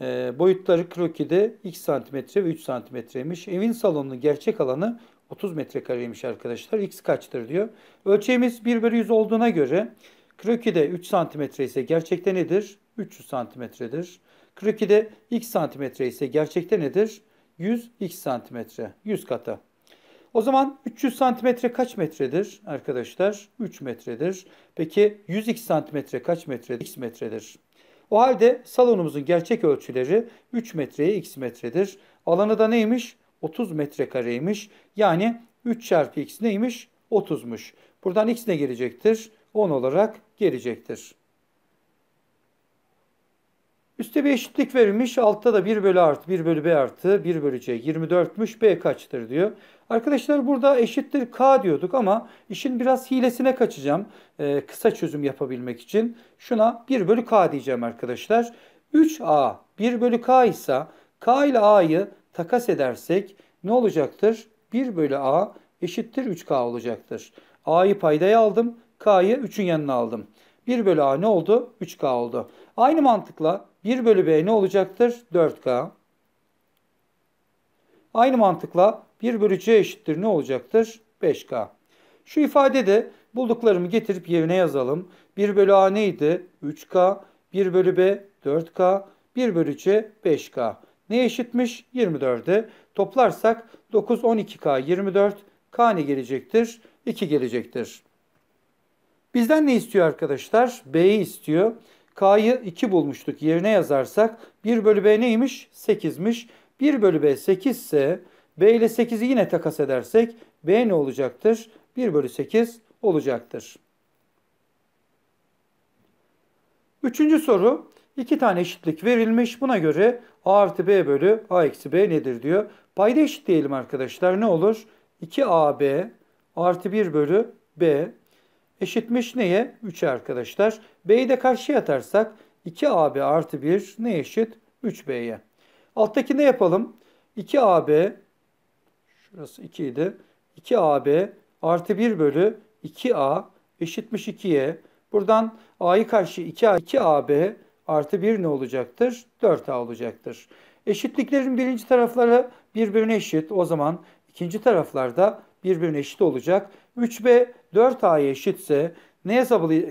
E, boyutları krokide 2 santimetre ve 3 santimetreymiş. Evin salonunun gerçek alanı 30 metrekareymiş arkadaşlar. X kaçtır diyor. Ölçeğimiz 1 bölü 100 olduğuna göre krokide 3 santimetre ise gerçekte nedir? 300 santimetredir. Krokide x santimetre ise gerçekte nedir? 100 x santimetre. 100 kata. O zaman 300 santimetre kaç metredir arkadaşlar? 3 metredir. Peki 100x santimetre kaç metredir? X metredir. O halde salonumuzun gerçek ölçüleri 3 metreye x metredir. Alanı da neymiş? 30 metrekareymiş. Yani 3 çarpı x neymiş? 30'muş. Buradan x ne gelecektir? 10 olarak gelecektir. Üste bir eşitlik verilmiş. Altta da 1 bölü artı 1 bölü b artı 1 bölü c 24'müş. b kaçtır diyor. Arkadaşlar burada eşittir k diyorduk ama işin biraz hilesine kaçacağım. Ee, kısa çözüm yapabilmek için. Şuna 1 bölü k diyeceğim arkadaşlar. 3a 1 bölü k ise k ile a'yı takas edersek ne olacaktır? 1 bölü a eşittir 3k olacaktır. a'yı paydaya aldım. k'yı 3'ün yanına aldım. 1 bölü a ne oldu? 3k oldu. Aynı mantıkla 1 bölü b ne olacaktır? 4k. Aynı mantıkla 1 bölü c eşittir ne olacaktır? 5k. Şu ifade de bulduklarımı getirip yerine yazalım. 1 bölü a neydi? 3k. 1 bölü b 4k. 1 bölü c 5k. Ne eşitmiş? 24'e. Toplarsak 9, 12k, 24. k ne gelecektir? 2 gelecektir. Bizden ne istiyor arkadaşlar? B'yi istiyor. K'yı 2 bulmuştuk. Yerine yazarsak 1 bölü B neymiş? 8'miş. 1 bölü B 8 ise B ile 8'i yine takas edersek B ne olacaktır? 1 bölü 8 olacaktır. Üçüncü soru. iki tane eşitlik verilmiş. Buna göre A artı B bölü A eksi B nedir diyor. Payda eşit diyelim arkadaşlar. Ne olur? 2AB artı 1 bölü B eşitmiş neye? 3'e arkadaşlar. B'yi de karşıya atarsak 2AB artı 1 ne eşit? 3B'ye. ne yapalım. 2AB Burası 2 idi. 2AB artı 1 bölü 2A eşitmiş 2'ye. Buradan A'yı karşı 2A, 2AB artı 1 ne olacaktır? 4A olacaktır. Eşitliklerin birinci tarafları birbirine eşit. O zaman ikinci taraflarda birbirine eşit olacak. 3B 4A'ya eşitse ne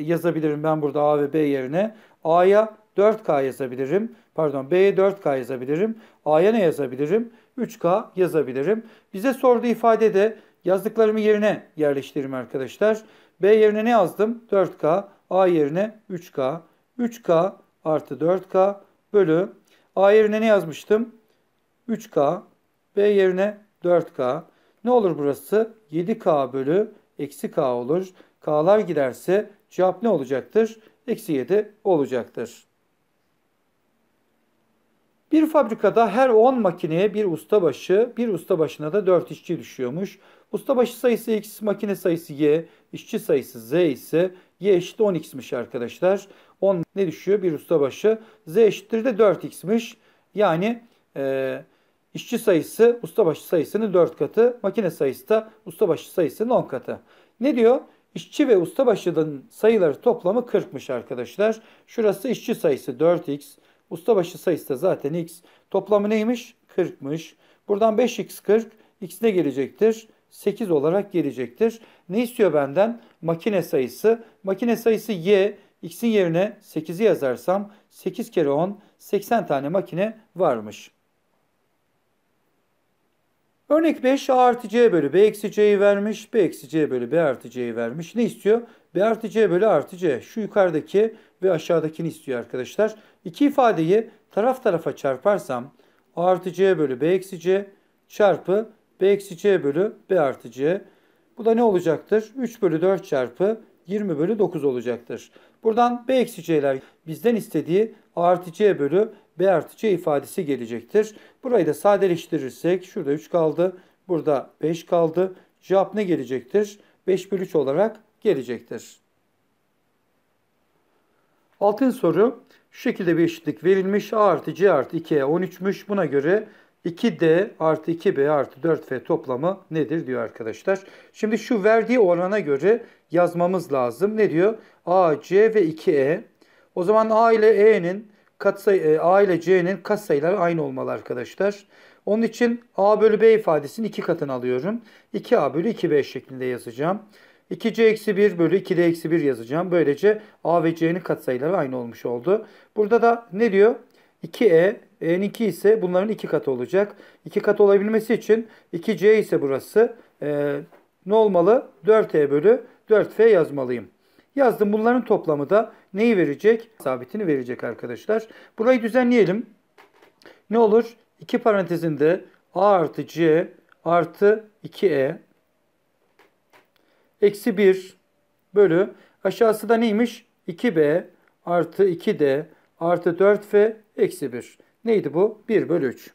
yazabilirim ben burada A ve B yerine? A'ya 4K yazabilirim. Pardon B'ye 4K yazabilirim. A'ya ne yazabilirim? 3K yazabilirim. Bize sorduğu ifade de yazdıklarımı yerine yerleştiririm arkadaşlar. B yerine ne yazdım? 4K. A yerine 3K. 3K artı 4K bölü. A yerine ne yazmıştım? 3K. B yerine 4K. Ne olur burası? 7K bölü eksi K olur. K'lar giderse cevap ne olacaktır? Eksi 7 olacaktır. Bir fabrikada her 10 makineye bir ustabaşı, bir ustabaşına da 4 işçi düşüyormuş. Ustabaşı sayısı x, makine sayısı y, işçi sayısı z ise y eşit 10x'miş arkadaşlar. 10 ne düşüyor? Bir ustabaşı. z eşittir de 4x'miş. Yani e, işçi sayısı ustabaşı sayısının 4 katı, makine sayısı da ustabaşı sayısının 10 katı. Ne diyor? İşçi ve ustabaşının sayıları toplamı 40'mış arkadaşlar. Şurası işçi sayısı 4x, Ustabaşı sayısı da zaten x. Toplamı neymiş? 40'mış. Buradan 5x 40 x ne gelecektir? 8 olarak gelecektir. Ne istiyor benden? Makine sayısı. Makine sayısı y. X'in yerine 8'i yazarsam 8 kere 10 80 tane makine varmış. Örnek 5 A artı C bölü B eksi C'yi vermiş. B eksi C bölü B artı C'yi vermiş. Ne istiyor? B artı C bölü artı C. Şu yukarıdaki ve aşağıdakini istiyor arkadaşlar. İki ifadeyi taraf tarafa çarparsam A artı C bölü B eksi C çarpı B eksi C bölü B artı C. Bu da ne olacaktır? 3 bölü 4 çarpı 20 bölü 9 olacaktır. Buradan B eksi C'ler bizden istediği A artı C bölü B artı C ifadesi gelecektir. Burayı da sadeleştirirsek şurada 3 kaldı. Burada 5 kaldı. Cevap ne gelecektir? 5 bölü 3 olarak gelecektir. Altın soru şu şekilde bir eşitlik verilmiş. A artı C artı 2E 13'müş. Buna göre 2D artı 2B artı 4F toplamı nedir diyor arkadaşlar. Şimdi şu verdiği orana göre yazmamız lazım. Ne diyor? A, C ve 2E. O zaman A ile E'nin katsayı e, A ile C'nin katsayıları aynı olmalı arkadaşlar. Onun için A bölü B ifadesini iki katını alıyorum. 2A bölü 2B şeklinde yazacağım. 2c eksi 1 bölü 2d eksi 1 yazacağım. Böylece a ve c'nin katsayıları aynı olmuş oldu. Burada da ne diyor? 2e, e'nin 2 ise bunların 2 katı olacak. 2 katı olabilmesi için 2c ise burası e, ne olmalı? 4e bölü 4f yazmalıyım. Yazdım. Bunların toplamı da neyi verecek? Sabitini verecek arkadaşlar. Burayı düzenleyelim. Ne olur? 2 parantezinde a artı c artı 2e eksi 1 bölü aşağısı da neymiş? 2b artı 2d artı 4f eksi 1. Neydi bu? 1 bölü 3.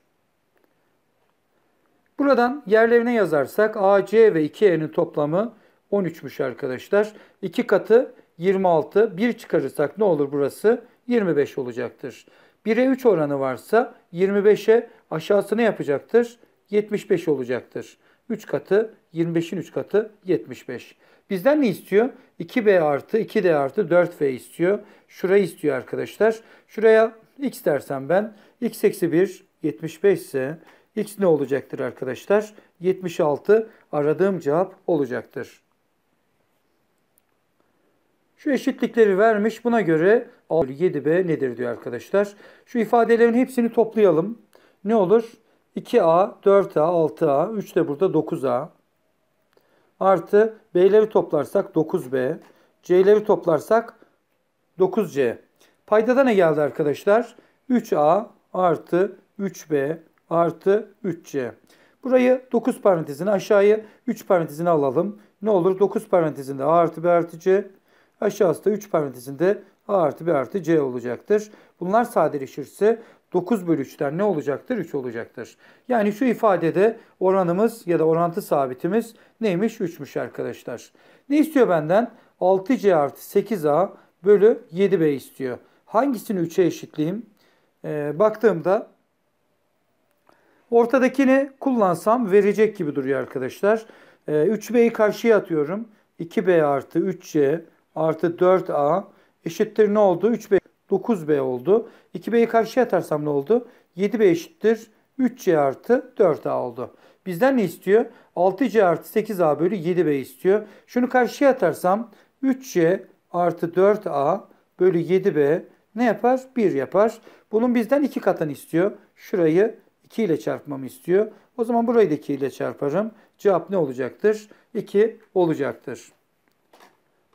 Buradan yerlerine yazarsak AC ve 2E'nin toplamı 13'müş arkadaşlar. 2 katı 26. 1 çıkarırsak ne olur burası? 25 olacaktır. 1'e 3 oranı varsa 25'e ne yapacaktır. 75 olacaktır. 3 katı 25'in 3 katı 75. Bizden ne istiyor? 2b artı 2d artı 4v istiyor. Şurayı istiyor arkadaşlar. Şuraya x dersem ben x eksi 1 75 ise x ne olacaktır arkadaşlar? 76 aradığım cevap olacaktır. Şu eşitlikleri vermiş. Buna göre 7b nedir diyor arkadaşlar. Şu ifadelerin hepsini toplayalım. Ne olur? 2a, 4a, 6a, 3 de burada 9a. Artı B'leri toplarsak 9B. C'leri toplarsak 9C. Paydada ne geldi arkadaşlar? 3A artı 3B artı 3C. Burayı 9 parantezine aşağıya 3 parantezine alalım. Ne olur 9 parantezinde A artı B artı C. Aşağısı da 3 parantezinde A artı B artı C olacaktır. Bunlar sadeleşirse 9 bölü 3'ten ne olacaktır? 3 olacaktır. Yani şu ifadede oranımız ya da orantı sabitimiz neymiş? 3'müş arkadaşlar. Ne istiyor benden? 6C artı 8A bölü 7B istiyor. Hangisini 3'e eşitleyeyim? Ee, baktığımda ortadakini kullansam verecek gibi duruyor arkadaşlar. Ee, 3B'yi karşıya atıyorum. 2B artı 3C artı 4A eşittir ne oldu? 3B 9B oldu. 2B'yi karşıya atarsam ne oldu? 7B eşittir 3C artı 4A oldu. Bizden ne istiyor? 6C artı 8A bölü 7B istiyor. Şunu karşıya atarsam 3C artı 4A bölü 7B ne yapar? 1 yapar. Bunun bizden 2 katını istiyor. Şurayı 2 ile çarpmamı istiyor. O zaman burayı da 2 ile çarparım. Cevap ne olacaktır? 2 olacaktır.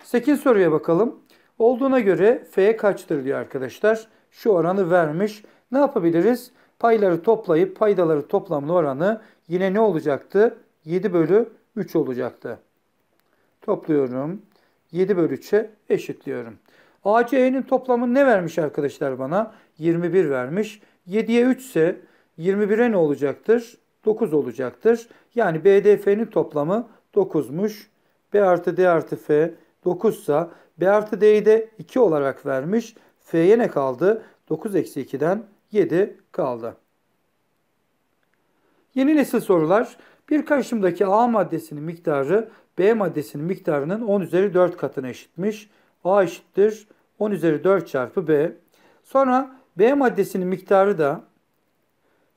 8 soruya bakalım. Olduğuna göre f kaçtır diyor arkadaşlar. Şu oranı vermiş. Ne yapabiliriz? Payları toplayıp paydaları toplamlı oranı yine ne olacaktı? 7 bölü 3 olacaktı. Topluyorum. 7 bölü 3'e eşitliyorum. ACE'nin toplamı ne vermiş arkadaşlar bana? 21 vermiş. 7'ye 3 ise 21'e ne olacaktır? 9 olacaktır. Yani BDF'nin toplamı 9'muş. B artı D artı F 9 sa B artı D'yi de 2 olarak vermiş. F'ye ne kaldı? 9 eksi 2'den 7 kaldı. Yeni nesil sorular. Bir karışımdaki A maddesinin miktarı B maddesinin miktarının 10 üzeri 4 katına eşitmiş. A eşittir 10 üzeri 4 çarpı B. Sonra B maddesinin miktarı da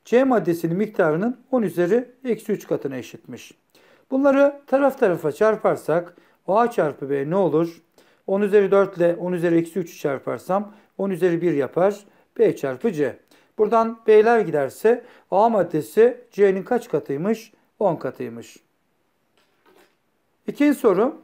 C maddesinin miktarının 10 üzeri eksi 3 katına eşitmiş. Bunları taraf tarafa çarparsak A çarpı B ne olur? 10 üzeri 4 ile 10 üzeri eksi 3'ü çarparsam 10 üzeri 1 yapar. B çarpı C. Buradan B'ler giderse A maddesi C'nin kaç katıymış? 10 katıymış. İkinci soru.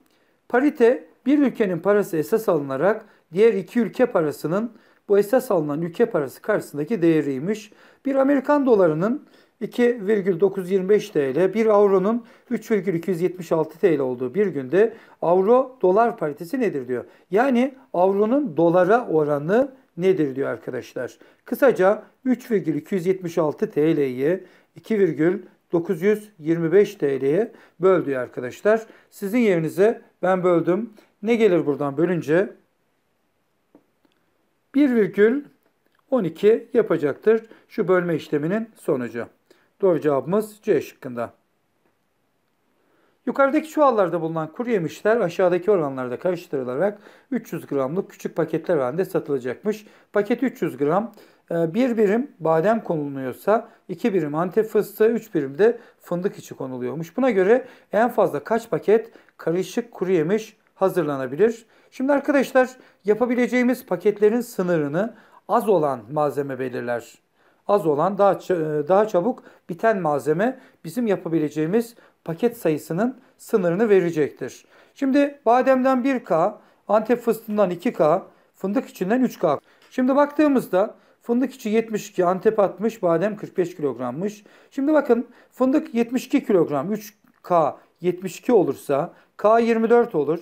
Parite bir ülkenin parası esas alınarak diğer iki ülke parasının bu esas alınan ülke parası karşısındaki değeriymiş. Bir Amerikan dolarının 2,925 TL, 1 avronun 3,276 TL olduğu bir günde avro dolar paritesi nedir diyor. Yani avronun dolara oranı nedir diyor arkadaşlar. Kısaca 3,276 TL'yi 2,925 TL'ye böl diyor arkadaşlar. Sizin yerinize ben böldüm. Ne gelir buradan bölünce? 1,12 yapacaktır şu bölme işleminin sonucu. Doğru cevabımız C şıkkında. Yukarıdaki çuvallarda bulunan kuru yemişler aşağıdaki oranlarda karıştırılarak 300 gramlık küçük paketler halinde satılacakmış. Paket 300 gram 1 e, birim badem konuluyorsa 2 birim antep fıstığı 3 birim de fındık içi konuluyormuş. Buna göre en fazla kaç paket karışık kuru yemiş hazırlanabilir? Şimdi arkadaşlar yapabileceğimiz paketlerin sınırını az olan malzeme belirler az olan daha e, daha çabuk biten malzeme bizim yapabileceğimiz paket sayısının sınırını verecektir. Şimdi bademden 1K, Antep fıstığından 2K, fındık içinden 3K. Şimdi baktığımızda fındık içi 72, Antep 60, badem 45 kilogrammış. Şimdi bakın fındık 72 kilogram, 3K 72 olursa K 24 olur.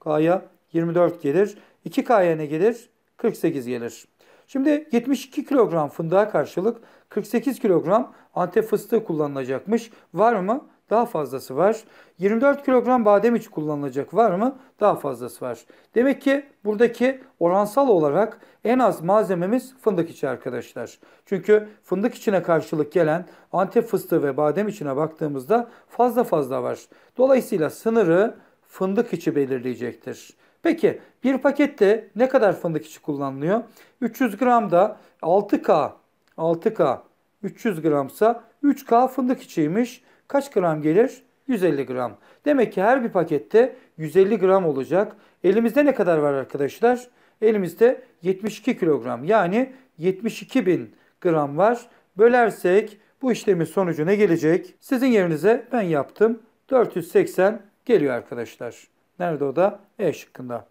K'ya 24 gelir. 2K'ya ne gelir? 48 gelir. Şimdi 72 kilogram fındığa karşılık 48 kilogram antep fıstığı kullanılacakmış. Var mı? Daha fazlası var. 24 kilogram badem içi kullanılacak var mı? Daha fazlası var. Demek ki buradaki oransal olarak en az malzememiz fındık içi arkadaşlar. Çünkü fındık içine karşılık gelen antep fıstığı ve badem içine baktığımızda fazla fazla var. Dolayısıyla sınırı fındık içi belirleyecektir. Peki bir pakette ne kadar fındık içi kullanılıyor? 300 gramda 6K 6K 300 gramsa 3K fındık içiymiş. Kaç gram gelir? 150 gram. Demek ki her bir pakette 150 gram olacak. Elimizde ne kadar var arkadaşlar? Elimizde 72 kilogram yani 72 bin gram var. Bölersek bu işlemin sonucu ne gelecek? Sizin yerinize ben yaptım. 480 geliyor arkadaşlar. Nerede o da? E şıkkında.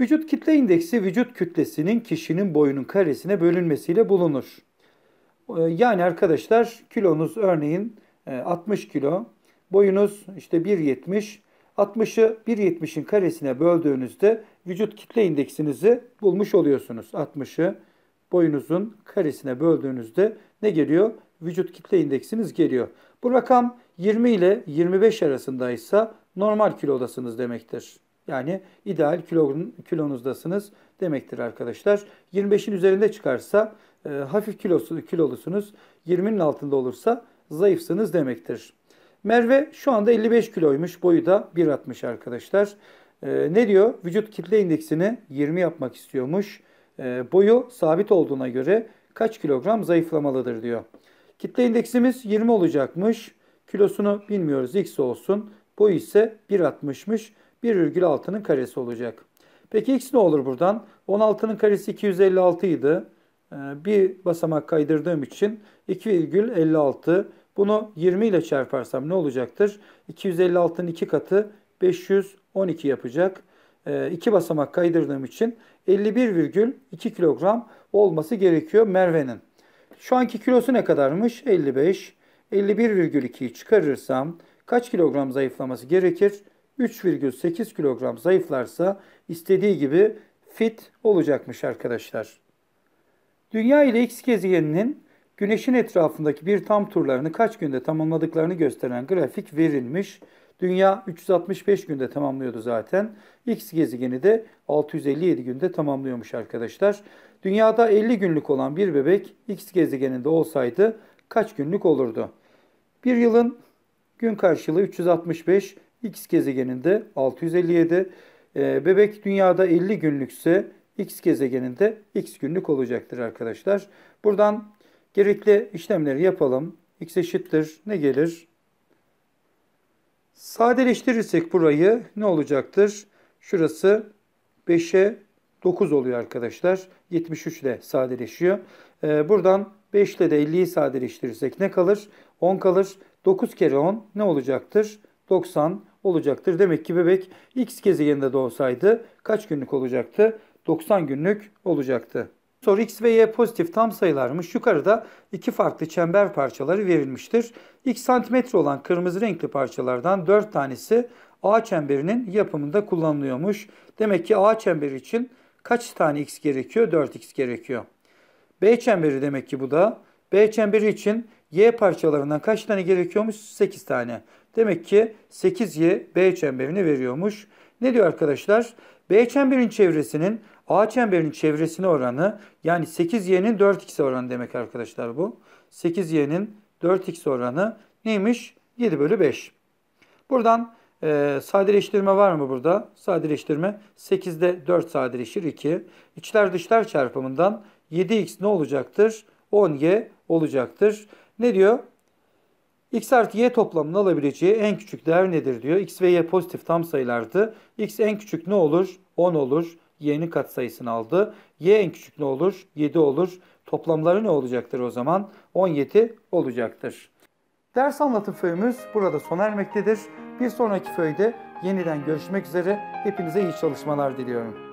Vücut kitle indeksi vücut kütlesinin kişinin boyunun karesine bölünmesiyle bulunur. E, yani arkadaşlar kilonuz örneğin 60 e, kilo, boyunuz işte 1.70, 60'ı 1.70'in karesine böldüğünüzde vücut kitle indeksinizi bulmuş oluyorsunuz. 60'ı boyunuzun karesine böldüğünüzde ne geliyor? Vücut kitle indeksiniz geliyor. Bu rakam 20 ile 25 arasındaysa normal kilodasınız demektir. Yani ideal kilonuzdasınız demektir arkadaşlar. 25'in üzerinde çıkarsa e, hafif kilosu, kilolusunuz. 20'nin altında olursa zayıfsınız demektir. Merve şu anda 55 kiloymuş. Boyu da 1.60 arkadaşlar. E, ne diyor? Vücut kitle indeksini 20 yapmak istiyormuş. E, boyu sabit olduğuna göre kaç kilogram zayıflamalıdır diyor. Kitle indeksimiz 20 olacakmış. Kilosunu bilmiyoruz. X olsun. Boy ise 1.60'mış. altının karesi olacak. Peki x ne olur buradan? 16'nın karesi 256 idi. Ee, bir basamak kaydırdığım için 2,56. Bunu 20 ile çarparsam ne olacaktır? 256'nın 2 katı 512 yapacak. 2 ee, basamak kaydırdığım için 51,2 kilogram olması gerekiyor Merve'nin. Şu anki kilosu ne kadarmış? 55. 51,2'yi çıkarırsam kaç kilogram zayıflaması gerekir? 3,8 kilogram zayıflarsa istediği gibi fit olacakmış arkadaşlar. Dünya ile X gezegeninin Güneşin etrafındaki bir tam turlarını kaç günde tamamladıklarını gösteren grafik verilmiş. Dünya 365 günde tamamlıyordu zaten. X gezegeni de 657 günde tamamlıyormuş arkadaşlar. Dünyada 50 günlük olan bir bebek X gezegeninde olsaydı kaç günlük olurdu? Bir yılın Gün karşılığı 365, X gezegeninde 657. E, ee, bebek dünyada 50 günlükse X gezegeninde X günlük olacaktır arkadaşlar. Buradan gerekli işlemleri yapalım. X eşittir ne gelir? Sadeleştirirsek burayı ne olacaktır? Şurası 5'e 9 oluyor arkadaşlar. 73 ile sadeleşiyor. Ee, buradan 5 ile de 50'yi sadeleştirirsek ne kalır? 10 kalır. 9 kere 10 ne olacaktır? 90 olacaktır. Demek ki bebek x gezegeninde doğsaydı kaç günlük olacaktı? 90 günlük olacaktı. Soru x ve y pozitif tam sayılarmış. Yukarıda iki farklı çember parçaları verilmiştir. x santimetre olan kırmızı renkli parçalardan 4 tanesi A çemberinin yapımında kullanılıyormuş. Demek ki A çemberi için kaç tane x gerekiyor? 4x gerekiyor. B çemberi demek ki bu da. B çemberi için Y parçalarından kaç tane gerekiyormuş? 8 tane. Demek ki 8Y B çemberini veriyormuş. Ne diyor arkadaşlar? B çemberin çevresinin A çemberin çevresine oranı yani 8Y'nin 4x oranı demek arkadaşlar bu. 8Y'nin 4x oranı neymiş? 7 bölü 5. Buradan e, sadeleştirme var mı burada? Sadeleştirme 8'de 4 sadeleşir 2. İçler dışlar çarpımından 7x ne olacaktır? 10y olacaktır. Ne diyor? x artı y toplamını alabileceği en küçük değer nedir diyor. x ve y pozitif tam sayılardı. x en küçük ne olur? 10 olur. y'nin katsayısını aldı. y en küçük ne olur? 7 olur. Toplamları ne olacaktır o zaman? 17 olacaktır. Ders anlatım föyümüz burada sona ermektedir. Bir sonraki föyde yeniden görüşmek üzere. Hepinize iyi çalışmalar diliyorum.